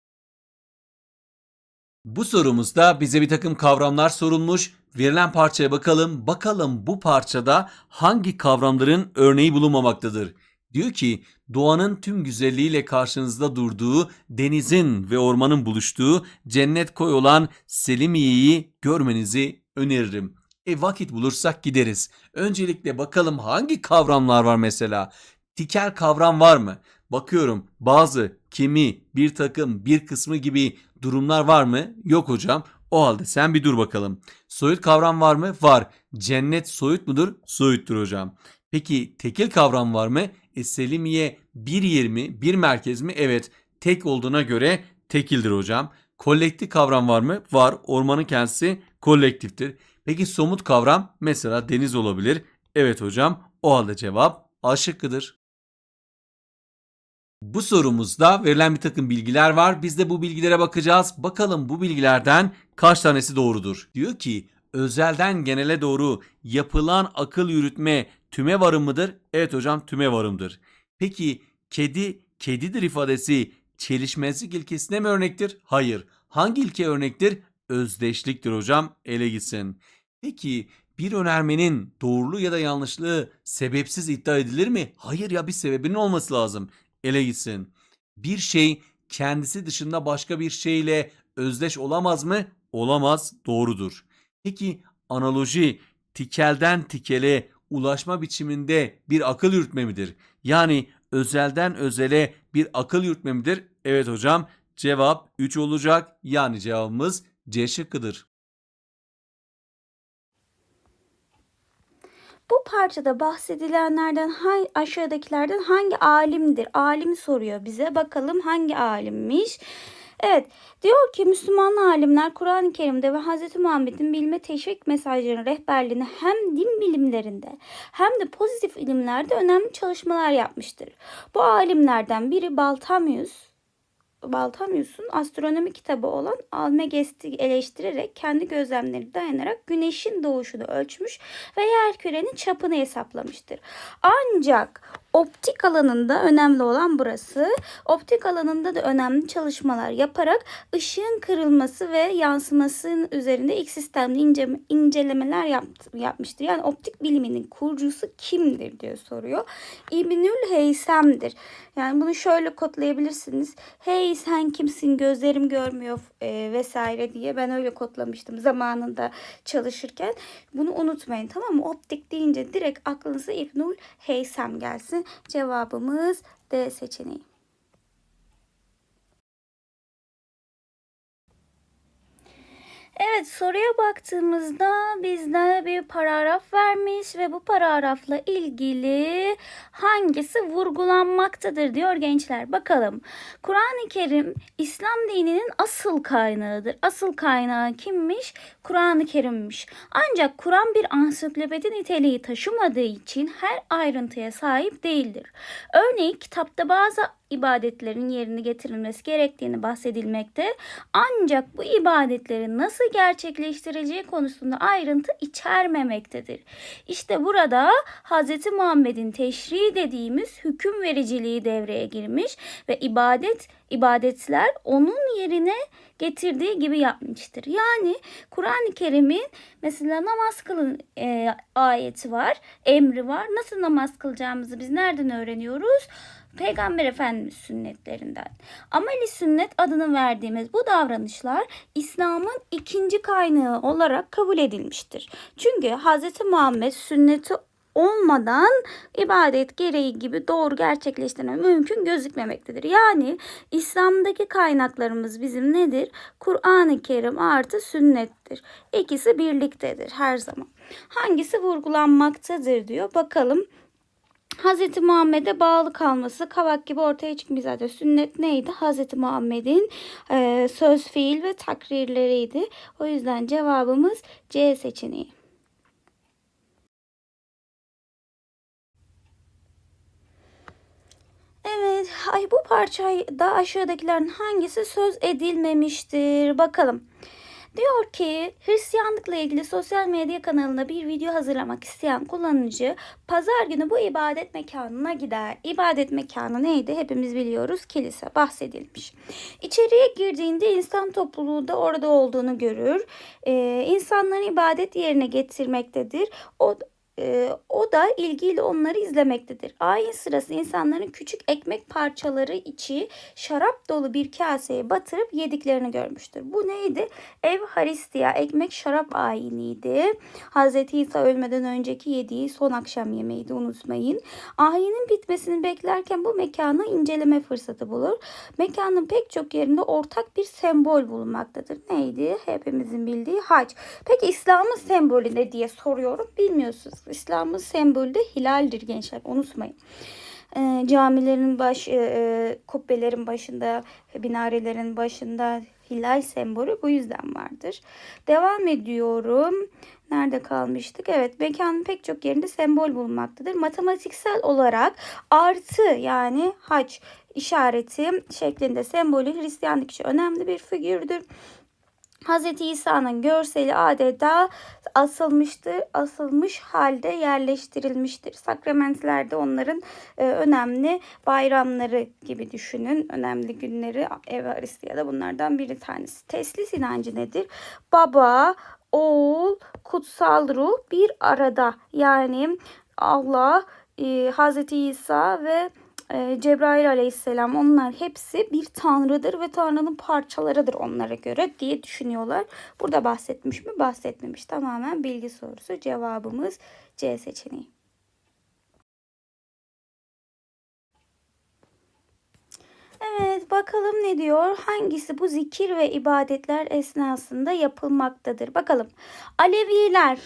Bu sorumuzda bize bir takım kavramlar sorulmuş. Verilen parçaya bakalım. Bakalım bu parçada hangi kavramların örneği bulunmamaktadır? Diyor ki doğanın tüm güzelliğiyle karşınızda durduğu, denizin ve ormanın buluştuğu cennet koy olan Selimiye'yi görmenizi öneririm. E vakit bulursak gideriz. Öncelikle bakalım hangi kavramlar var mesela tikel kavram var mı? Bakıyorum bazı, kimi, bir takım, bir kısmı gibi durumlar var mı? Yok hocam. O halde sen bir dur bakalım. Soyut kavram var mı? Var. Cennet soyut mudur? Soyuttur hocam. Peki tekil kavram var mı? E, Selimiye bir yer mi? Bir merkez mi? Evet. Tek olduğuna göre tekildir hocam. Kolektif kavram var mı? Var. Ormanın kendisi kolektiftir. Peki somut kavram mesela deniz olabilir. Evet hocam. O halde cevap A şıkkıdır. Bu sorumuzda verilen bir takım bilgiler var. Biz de bu bilgilere bakacağız. Bakalım bu bilgilerden kaç tanesi doğrudur? Diyor ki özelden genele doğru yapılan akıl yürütme tüme varım mıdır? Evet hocam tüme varımdır. Peki kedi kedidir ifadesi çelişmezlik ilkesine mi örnektir? Hayır. Hangi ilke örnektir? Özdeşliktir hocam. Ele gitsin. Peki bir önermenin doğruluğu ya da yanlışlığı sebepsiz iddia edilir mi? Hayır ya bir sebebinin olması lazım ele gitsin. Bir şey kendisi dışında başka bir şeyle özdeş olamaz mı? Olamaz, doğrudur. Peki analoji tikelden tikele ulaşma biçiminde bir akıl yürütme midir? Yani özelden özele bir akıl yürütme midir? Evet hocam cevap 3 olacak. Yani cevabımız C şıkkıdır. Bu parçada bahsedilenlerden aşağıdakilerden hangi alimdir? Alim soruyor bize. Bakalım hangi alimmiş? Evet diyor ki Müslüman alimler Kur'an-ı Kerim'de ve Hz. Muhammed'in bilme teşvik mesajlarının rehberliğini hem din bilimlerinde hem de pozitif ilimlerde önemli çalışmalar yapmıştır. Bu alimlerden biri Baltamius Baltamıyorsun. astronomi kitabı olan Almagest'i eleştirerek kendi gözlemleri dayanarak güneşin doğuşunu ölçmüş ve yer kürenin çapını hesaplamıştır. Ancak Optik alanında önemli olan burası. Optik alanında da önemli çalışmalar yaparak ışığın kırılması ve yansımasının üzerinde ilk sistemli ince, incelemeler yaptı, yapmıştır. Yani optik biliminin kurucusu kimdir diye soruyor. İbnül Heysem'dir. Yani bunu şöyle kodlayabilirsiniz. Hey sen kimsin gözlerim görmüyor e, vesaire diye ben öyle kodlamıştım zamanında çalışırken. Bunu unutmayın tamam mı? Optik deyince direkt aklınıza İbnül Heysem gelsin cevabımız D seçeneği. Evet soruya baktığımızda bizde bir paragraf vermiş ve bu paragrafla ilgili hangisi vurgulanmaktadır diyor gençler. Bakalım Kur'an-ı Kerim İslam dininin asıl kaynağıdır. Asıl kaynağı kimmiş? Kur'an-ı Kerim'miş. Ancak Kur'an bir ansiklopedi niteliği taşımadığı için her ayrıntıya sahip değildir. Örneğin kitapta bazı ibadetlerin yerini getirilmesi gerektiğini bahsedilmekte. Ancak bu ibadetleri nasıl gerçekleştireceği konusunda ayrıntı içermemektedir. İşte burada Hz. Muhammed'in teşri dediğimiz hüküm vericiliği devreye girmiş ve ibadet ibadetler onun yerine getirdiği gibi yapmıştır. Yani Kur'an-ı Kerim'in mesela namaz kılın e, ayeti var, emri var. Nasıl namaz kılacağımızı biz nereden öğreniyoruz? Peygamber Efendimiz sünnetlerinden. Ameli hani sünnet adını verdiğimiz bu davranışlar İslam'ın ikinci kaynağı olarak kabul edilmiştir. Çünkü Hz. Muhammed sünneti olmadan ibadet gereği gibi doğru gerçekleştirme mümkün gözükmemektedir. Yani İslam'daki kaynaklarımız bizim nedir? Kur'an-ı Kerim artı sünnettir. İkisi birliktedir her zaman. Hangisi vurgulanmaktadır diyor. Bakalım Hz. Muhammed'e bağlı kalması kavak gibi ortaya çıkmış zaten. Sünnet neydi? Hz. Muhammed'in e, söz, fiil ve takrirleriydi. O yüzden cevabımız C seçeneği. Evet, ay bu parçada aşağıdakilerin hangisi söz edilmemiştir? Bakalım. Diyor ki Hristiyanlıkla ilgili sosyal medya kanalına bir video hazırlamak isteyen kullanıcı pazar günü bu ibadet mekanına gider. İbadet mekanı neydi? Hepimiz biliyoruz kilise bahsedilmiş. İçeriye girdiğinde insan topluluğu da orada olduğunu görür. Ee, insanları ibadet yerine getirmektedir. O, ee, o da ilgiyle onları izlemektedir. Ayin sırası insanların küçük ekmek parçaları içi şarap dolu bir kaseye batırıp yediklerini görmüştür. Bu neydi? Ev Evharistiya ekmek şarap ayiniydi. Hz. İsa ölmeden önceki yediği son akşam yemeğiydi unutmayın. Ayinin bitmesini beklerken bu mekanı inceleme fırsatı bulur. Mekanın pek çok yerinde ortak bir sembol bulunmaktadır. Neydi? Hepimizin bildiği hac. Peki İslam'ın sembolü ne diye soruyorum. Bilmiyorsunuz İslam'ın sembolü de hilaldir gençler unutmayın. E, camilerin baş, e, e kubbelerin başında, binarelerin başında hilal sembolü bu yüzden vardır. Devam ediyorum. Nerede kalmıştık? Evet mekanın pek çok yerinde sembol bulunmaktadır. Matematiksel olarak artı yani haç işareti şeklinde sembolü Hristiyanlık için önemli bir figürdür. Hz. İsa'nın görseli adeta asılmıştır, asılmış halde yerleştirilmiştir. Sakramentlerde onların e, önemli bayramları gibi düşünün. Önemli günleri ev Evharistiya da bunlardan biri tanesi. Teslis inancı nedir? Baba, oğul, kutsal ruh bir arada. Yani Allah, e, Hz. İsa ve ee, Cebrail aleyhisselam onlar hepsi bir tanrıdır ve tanrının parçalarıdır onlara göre diye düşünüyorlar. Burada bahsetmiş mi bahsetmemiş tamamen bilgi sorusu cevabımız C seçeneği. Evet bakalım ne diyor? Hangisi bu zikir ve ibadetler esnasında yapılmaktadır? Bakalım. Aleviler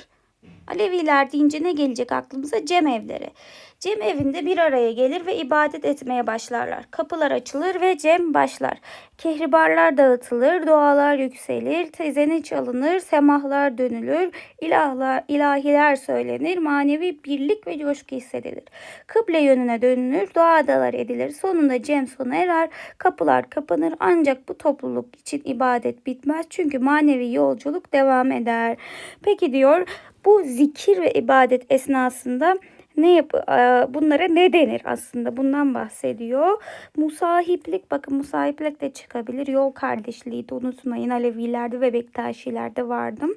Aleviler deyince ne gelecek aklımıza? Cem evleri. Cem evinde bir araya gelir ve ibadet etmeye başlarlar. Kapılar açılır ve Cem başlar. Kehribarlar dağıtılır, dualar yükselir, tezeni çalınır, semahlar dönülür, ilahlar, ilahiler söylenir, manevi birlik ve coşku hissedilir. Kıble yönüne dönülür, duadalar edilir. Sonunda Cem sona erer, kapılar kapanır. Ancak bu topluluk için ibadet bitmez çünkü manevi yolculuk devam eder. Peki diyor bu zikir ve ibadet esnasında ne yap e, bunlara ne denir aslında bundan bahsediyor. Musahiplik bakın musahiplik de çıkabilir. Yol kardeşliği de unutmayın. Alevilerde ve Bektaşilerde vardım.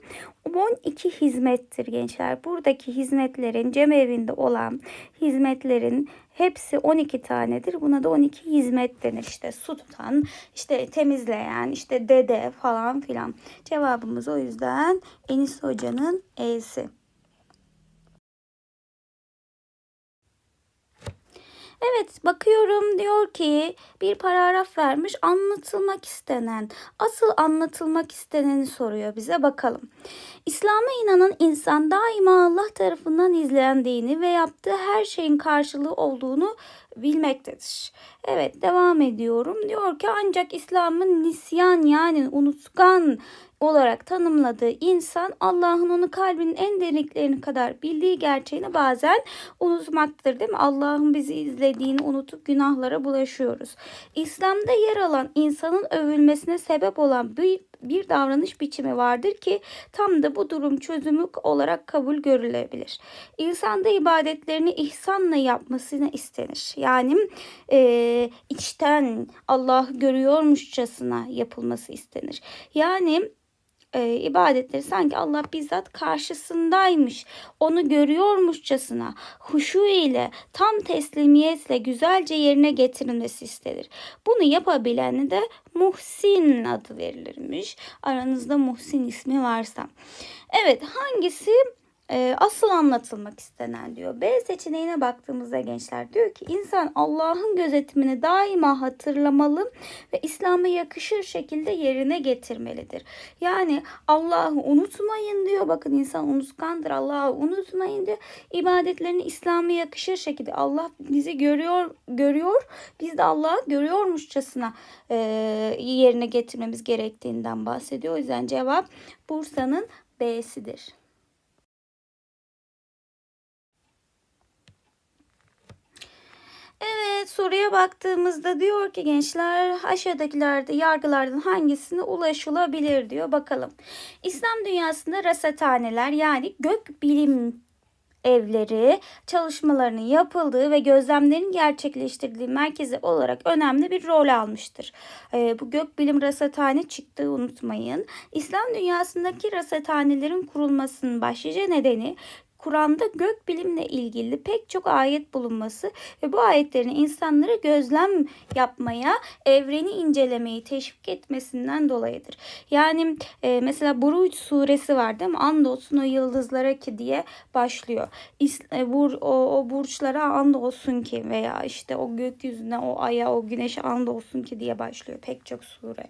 12 hizmettir gençler. Buradaki hizmetlerin cem evinde olan hizmetlerin hepsi 12 tanedir. Buna da 12 hizmet denir. İşte su tutan, işte temizleyen, işte dede falan filan. Cevabımız o yüzden Enis Hoca'nın E'si. Evet bakıyorum diyor ki bir paragraf vermiş anlatılmak istenen asıl anlatılmak isteneni soruyor bize bakalım. İslam'a inanan insan daima Allah tarafından izlendiğini ve yaptığı her şeyin karşılığı olduğunu bilmektedir. Evet devam ediyorum. Diyor ki ancak İslam'ın nisyan yani unutkan olarak tanımladığı insan Allah'ın onu kalbinin en derinliklerine kadar bildiği gerçeğini bazen unutmaktır değil mi? Allah'ın bizi izlediğini unutup günahlara bulaşıyoruz. İslam'da yer alan insanın övülmesine sebep olan bir, bir davranış biçimi vardır ki tam da bu durum çözümlük olarak kabul görülebilir. İnsan da ibadetlerini ihsanla yapmasına istenir. Yani e, içten Allah'ı görüyormuşçasına yapılması istenir. Yani e, ibadetleri sanki Allah bizzat karşısındaymış. Onu görüyormuşçasına huşu ile tam teslimiyetle güzelce yerine getirilmesi istenir. Bunu yapabileni de Muhsin adı verilirmiş. Aranızda Muhsin ismi varsa. Evet hangisi e, asıl anlatılmak istenen diyor. B seçeneğine baktığımızda gençler diyor ki insan Allah'ın gözetimini daima hatırlamalı ve İslam'a yakışır şekilde yerine getirmelidir. Yani Allah'ı unutmayın diyor. Bakın insan unutkandır. Allah'ı unutmayın diyor. İbadetlerini İslam'a yakışır şekilde Allah bizi görüyor görüyor. Biz de Allah'ı görüyormuşçasına e, yerine getirmemiz gerektiğinden bahsediyor. O yüzden cevap Bursa'nın B'sidir. Evet soruya baktığımızda diyor ki gençler aşağıdakilerde yargılardan hangisine ulaşılabilir diyor. Bakalım. İslam dünyasında rasathaneler yani gök bilim evleri çalışmalarının yapıldığı ve gözlemlerin gerçekleştirildiği merkezi olarak önemli bir rol almıştır. E, bu bilim rasathane çıktığı unutmayın. İslam dünyasındaki rasathanelerin kurulmasının başlıca nedeni Kur'an'da gök bilimle ilgili pek çok ayet bulunması ve bu ayetlerin insanları gözlem yapmaya, evreni incelemeyi teşvik etmesinden dolayıdır. Yani e, mesela Buruç suresi var değil mi? Andolsun o yıldızlara ki diye başlıyor. İs, e, bur, o, o burçlara andolsun ki veya işte o gökyüzüne, o aya, o güneşe andolsun ki diye başlıyor pek çok sure.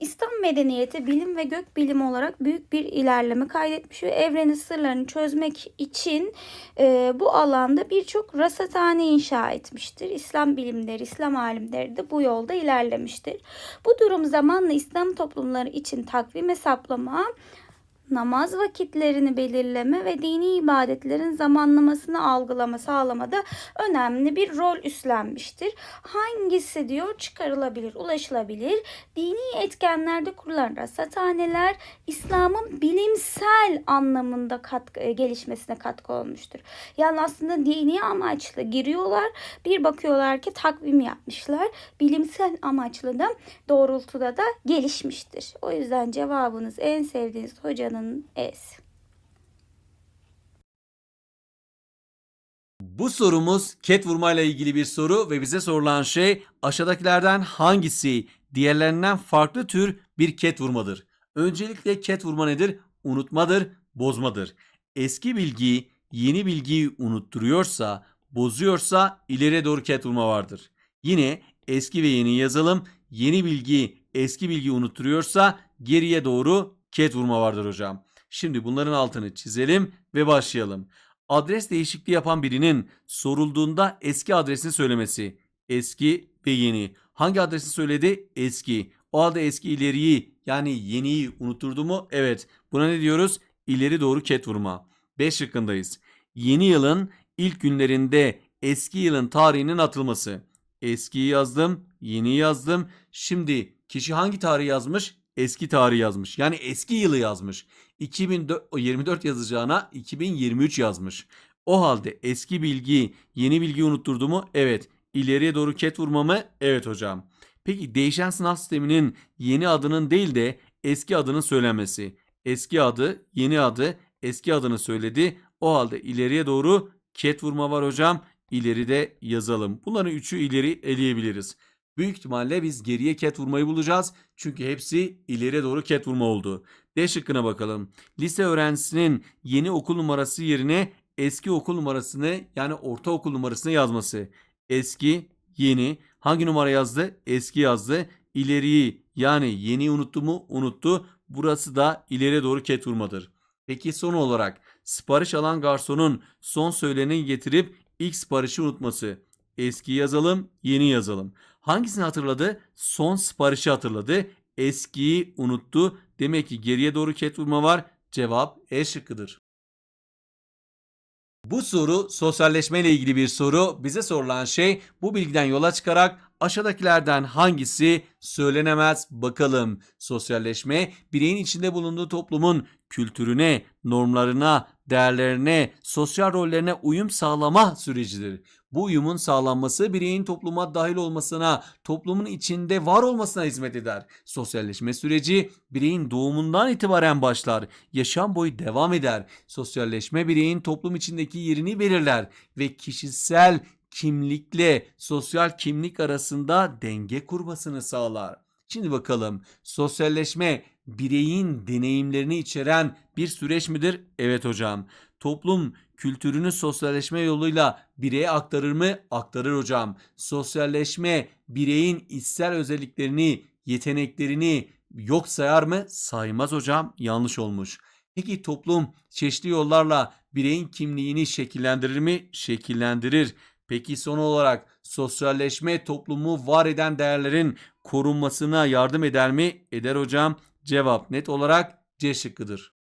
İslam medeniyeti bilim ve gök bilimi olarak büyük bir ilerleme kaydetmiş ve evrenin sırlarını çözmek için e, bu alanda birçok rasathane inşa etmiştir. İslam bilimleri, İslam alimleri de bu yolda ilerlemiştir. Bu durum zamanla İslam toplumları için takvim hesaplama namaz vakitlerini belirleme ve dini ibadetlerin zamanlamasını algılama sağlamada önemli bir rol üstlenmiştir. Hangisi diyor çıkarılabilir, ulaşılabilir? Dini etkenlerde kurulan rasathaneler İslam'ın bilimsel anlamında katkı, e, gelişmesine katkı olmuştur. Yani aslında dini amaçla giriyorlar, bir bakıyorlar ki takvim yapmışlar. Bilimsel amaçlı da doğrultuda da gelişmiştir. O yüzden cevabınız en sevdiğiniz hocanın Başkanı'nın e'si. Bu sorumuz ket vurmayla ilgili bir soru ve bize sorulan şey aşağıdakilerden hangisi diğerlerinden farklı tür bir ket vurmadır? Öncelikle ket vurma nedir? Unutmadır, bozmadır. Eski bilgiyi yeni bilgiyi unutturuyorsa, bozuyorsa ileriye doğru ket vurma vardır. Yine eski ve yeni yazalım. Yeni bilgiyi eski bilgi unutturuyorsa geriye doğru ket vurma vardır hocam. Şimdi bunların altını çizelim ve başlayalım. Adres değişikliği yapan birinin sorulduğunda eski adresini söylemesi. Eski ve yeni. Hangi adresi söyledi? Eski. O halde eski ileriyi yani yeniyi unutturdu mu? Evet. Buna ne diyoruz? İleri doğru ket vurma. 5 şıkkındayız. Yeni yılın ilk günlerinde eski yılın tarihinin atılması. Eskiyi yazdım, yeni yazdım. Şimdi kişi hangi tarihi yazmış? eski tarih yazmış. Yani eski yılı yazmış. 2024 yazacağına 2023 yazmış. O halde eski bilgiyi yeni bilgi unutturdu mu? Evet. İleriye doğru ket vurmamı? Evet hocam. Peki değişen sınav sisteminin yeni adının değil de eski adının söylenmesi. Eski adı, yeni adı, eski adını söyledi. O halde ileriye doğru ket vurma var hocam. İleride yazalım. Bunların üçü ileri eleyebiliriz. Büyük ihtimalle biz geriye ket vurmayı bulacağız. Çünkü hepsi ileriye doğru ket vurma oldu. D şıkkına bakalım. Lise öğrencisinin yeni okul numarası yerine eski okul numarasını yani ortaokul numarasını yazması. Eski, yeni. Hangi numara yazdı? Eski yazdı. İleriyi yani yeni unuttu mu? Unuttu. Burası da ileriye doğru ket vurmadır. Peki son olarak sipariş alan garsonun son söyleneni getirip ilk siparişi unutması. Eski yazalım, yeni yazalım. Hangisini hatırladı? Son siparişi hatırladı. Eskiyi unuttu. Demek ki geriye doğru ket vurma var. Cevap E şıkkıdır. Bu soru sosyalleşme ile ilgili bir soru. Bize sorulan şey bu bilgiden yola çıkarak aşağıdakilerden hangisi söylenemez bakalım. Sosyalleşme bireyin içinde bulunduğu toplumun kültürüne, normlarına, değerlerine, sosyal rollerine uyum sağlama sürecidir. Bu uyumun sağlanması bireyin topluma dahil olmasına, toplumun içinde var olmasına hizmet eder. Sosyalleşme süreci bireyin doğumundan itibaren başlar, yaşam boyu devam eder. Sosyalleşme bireyin toplum içindeki yerini belirler ve kişisel kimlikle sosyal kimlik arasında denge kurmasını sağlar. Şimdi bakalım sosyalleşme bireyin deneyimlerini içeren bir süreç midir? Evet hocam. Toplum kültürünü sosyalleşme yoluyla bireye aktarır mı? Aktarır hocam. Sosyalleşme bireyin içsel özelliklerini, yeteneklerini yok sayar mı? Saymaz hocam. Yanlış olmuş. Peki toplum çeşitli yollarla bireyin kimliğini şekillendirir mi? Şekillendirir. Peki son olarak sosyalleşme toplumu var eden değerlerin korunmasına yardım eder mi? Eder hocam. Cevap net olarak C şıkkıdır.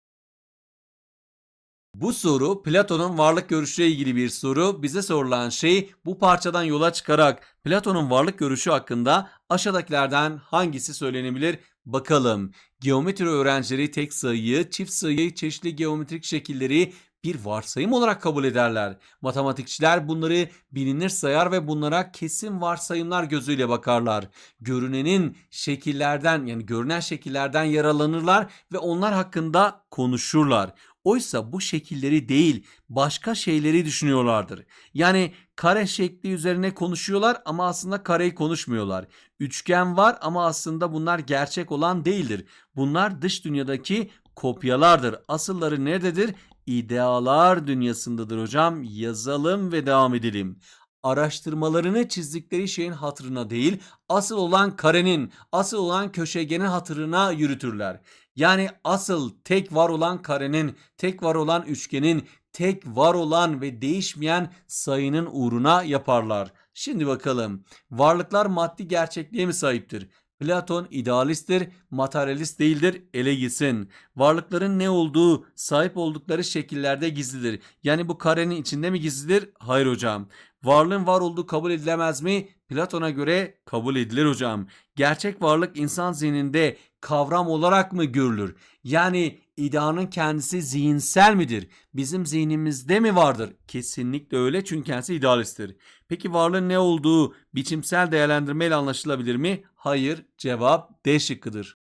Bu soru Platon'un varlık görüşüyle ilgili bir soru. Bize sorulan şey bu parçadan yola çıkarak Platon'un varlık görüşü hakkında aşağıdakilerden hangisi söylenebilir? Bakalım. Geometri öğrencileri tek sayıyı, çift sayıyı, çeşitli geometrik şekilleri bir varsayım olarak kabul ederler. Matematikçiler bunları bilinir sayar ve bunlara kesin varsayımlar gözüyle bakarlar. Görünenin şekillerden yani görünen şekillerden yaralanırlar ve onlar hakkında konuşurlar. Oysa bu şekilleri değil başka şeyleri düşünüyorlardır. Yani kare şekli üzerine konuşuyorlar ama aslında kareyi konuşmuyorlar. Üçgen var ama aslında bunlar gerçek olan değildir. Bunlar dış dünyadaki kopyalardır. Asılları nerededir? idealar dünyasındadır hocam. Yazalım ve devam edelim. Araştırmalarını çizdikleri şeyin hatırına değil, asıl olan karenin, asıl olan köşegenin hatırına yürütürler. Yani asıl tek var olan karenin, tek var olan üçgenin, tek var olan ve değişmeyen sayının uğruna yaparlar. Şimdi bakalım. Varlıklar maddi gerçekliğe mi sahiptir? Platon idealisttir, materyalist değildir, ele gitsin. Varlıkların ne olduğu, sahip oldukları şekillerde gizlidir. Yani bu karenin içinde mi gizlidir? Hayır hocam. Varlığın var olduğu kabul edilemez mi? Platon'a göre kabul edilir hocam. Gerçek varlık insan zihninde kavram olarak mı görülür? Yani ideanın kendisi zihinsel midir? Bizim zihnimizde mi vardır? Kesinlikle öyle çünkü kendisi idealisttir. Peki varlığın ne olduğu biçimsel değerlendirmeyle anlaşılabilir mi? Hayır, cevap D şıkkıdır.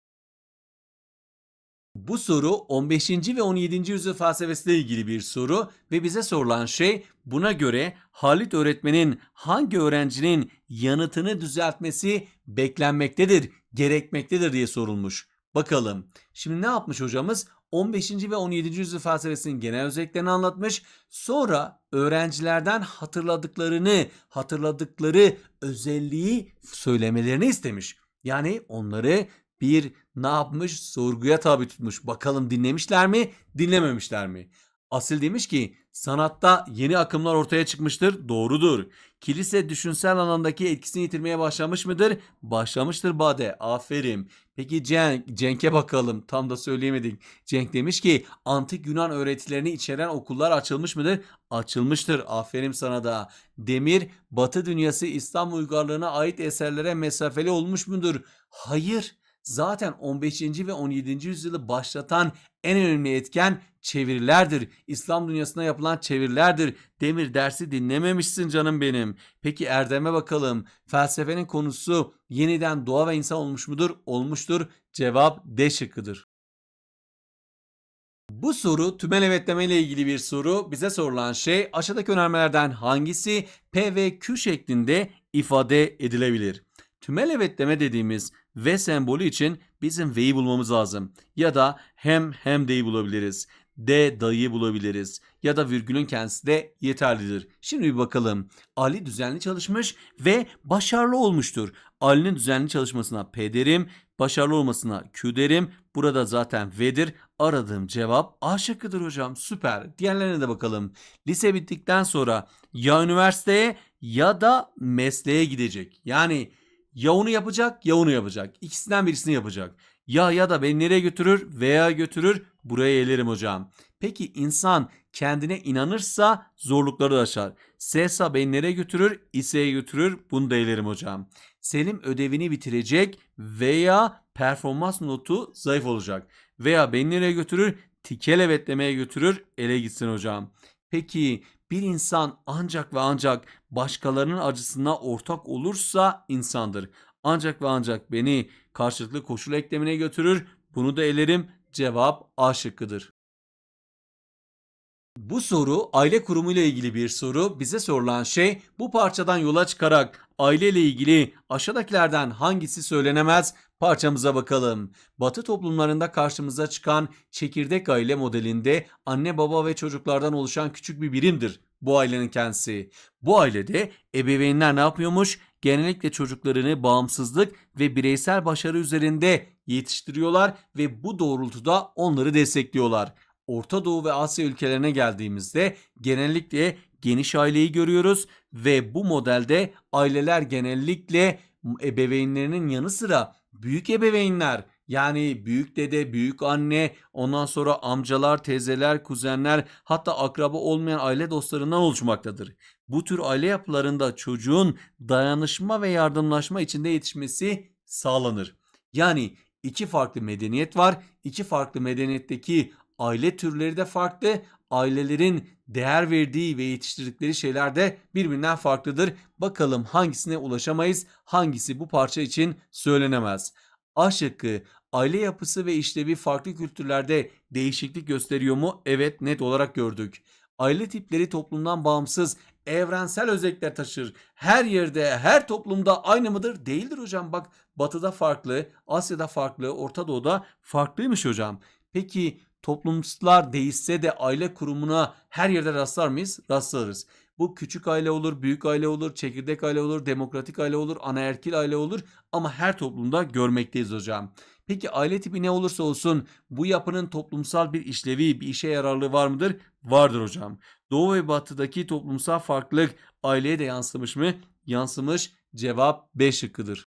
Bu soru 15. ve 17. yüzyıl felsefesiyle ilgili bir soru ve bize sorulan şey buna göre Halit öğretmenin hangi öğrencinin yanıtını düzeltmesi beklenmektedir? gerekmektedir diye sorulmuş. Bakalım. Şimdi ne yapmış hocamız? 15. ve 17. yüzyıl felsefesinin genel özelliklerini anlatmış. Sonra öğrencilerden hatırladıklarını, hatırladıkları özelliği söylemelerini istemiş. Yani onları bir ne yapmış? Sorguya tabi tutmuş. Bakalım dinlemişler mi, dinlememişler mi? Asil demiş ki Sanatta yeni akımlar ortaya çıkmıştır. Doğrudur. Kilise düşünsel alandaki etkisini yitirmeye başlamış mıdır? Başlamıştır Bade. Aferin. Peki Cenk, Cenk'e bakalım. Tam da söyleyemedik. Cenk demiş ki antik Yunan öğretilerini içeren okullar açılmış mıdır? Açılmıştır. Aferin sana da. Demir, Batı dünyası İslam uygarlığına ait eserlere mesafeli olmuş mudur? Hayır zaten 15. ve 17. yüzyılı başlatan en önemli etken çevirilerdir. İslam dünyasına yapılan çevirilerdir. Demir dersi dinlememişsin canım benim. Peki Erdem'e bakalım. Felsefenin konusu yeniden doğa ve insan olmuş mudur? Olmuştur. Cevap D şıkkıdır. Bu soru tümel evetleme ile ilgili bir soru. Bize sorulan şey aşağıdaki önermelerden hangisi P ve Q şeklinde ifade edilebilir? Tümel evetleme dediğimiz V sembolü için bizim V'yi bulmamız lazım. Ya da hem hem D'yi bulabiliriz. D dayı bulabiliriz. Ya da virgülün kendisi de yeterlidir. Şimdi bir bakalım. Ali düzenli çalışmış ve başarılı olmuştur. Ali'nin düzenli çalışmasına P derim, başarılı olmasına Q derim. Burada zaten V'dir. Aradığım cevap A şıkkıdır hocam. Süper. Diğerlerine de bakalım. Lise bittikten sonra ya üniversiteye ya da mesleğe gidecek. Yani ya onu yapacak ya onu yapacak. İkisinden birisini yapacak. Ya ya da beni nereye götürür? Veya götürür. Buraya gelirim hocam. Peki insan kendine inanırsa zorlukları da aşar. Sesa beni nereye götürür? İse'ye götürür. Bunu da elerim hocam. Selim ödevini bitirecek veya performans notu zayıf olacak. Veya beni nereye götürür? Tikel evetlemeye götürür. Ele gitsin hocam. Peki bir insan ancak ve ancak başkalarının acısına ortak olursa insandır ancak ve ancak beni karşılıklı koşul eklemine götürür. Bunu da elerim. Cevap A şıkkıdır. Bu soru aile kurumu ile ilgili bir soru. Bize sorulan şey bu parçadan yola çıkarak aile ile ilgili aşağıdakilerden hangisi söylenemez parçamıza bakalım. Batı toplumlarında karşımıza çıkan çekirdek aile modelinde anne baba ve çocuklardan oluşan küçük bir birimdir bu ailenin kendisi. Bu ailede ebeveynler ne yapıyormuş? genellikle çocuklarını bağımsızlık ve bireysel başarı üzerinde yetiştiriyorlar ve bu doğrultuda onları destekliyorlar. Orta Doğu ve Asya ülkelerine geldiğimizde genellikle geniş aileyi görüyoruz ve bu modelde aileler genellikle ebeveynlerinin yanı sıra büyük ebeveynler yani büyük dede, büyük anne, ondan sonra amcalar, teyzeler, kuzenler hatta akraba olmayan aile dostlarından oluşmaktadır bu tür aile yapılarında çocuğun dayanışma ve yardımlaşma içinde yetişmesi sağlanır. Yani iki farklı medeniyet var. iki farklı medeniyetteki aile türleri de farklı. Ailelerin değer verdiği ve yetiştirdikleri şeyler de birbirinden farklıdır. Bakalım hangisine ulaşamayız, hangisi bu parça için söylenemez. A şıkkı aile yapısı ve işlevi farklı kültürlerde değişiklik gösteriyor mu? Evet net olarak gördük. Aile tipleri toplumdan bağımsız evrensel özellikler taşır. Her yerde, her toplumda aynı mıdır? Değildir hocam. Bak batıda farklı, Asya'da farklı, Orta Doğu'da farklıymış hocam. Peki toplumlar değişse de aile kurumuna her yerde rastlar mıyız? Rastlarız. Bu küçük aile olur, büyük aile olur, çekirdek aile olur, demokratik aile olur, anaerkil aile olur ama her toplumda görmekteyiz hocam. Peki aile tipi ne olursa olsun bu yapının toplumsal bir işlevi, bir işe yararlığı var mıdır? Vardır hocam. Doğu ve batıdaki toplumsal farklılık aileye de yansımış mı? Yansımış cevap B şıkkıdır.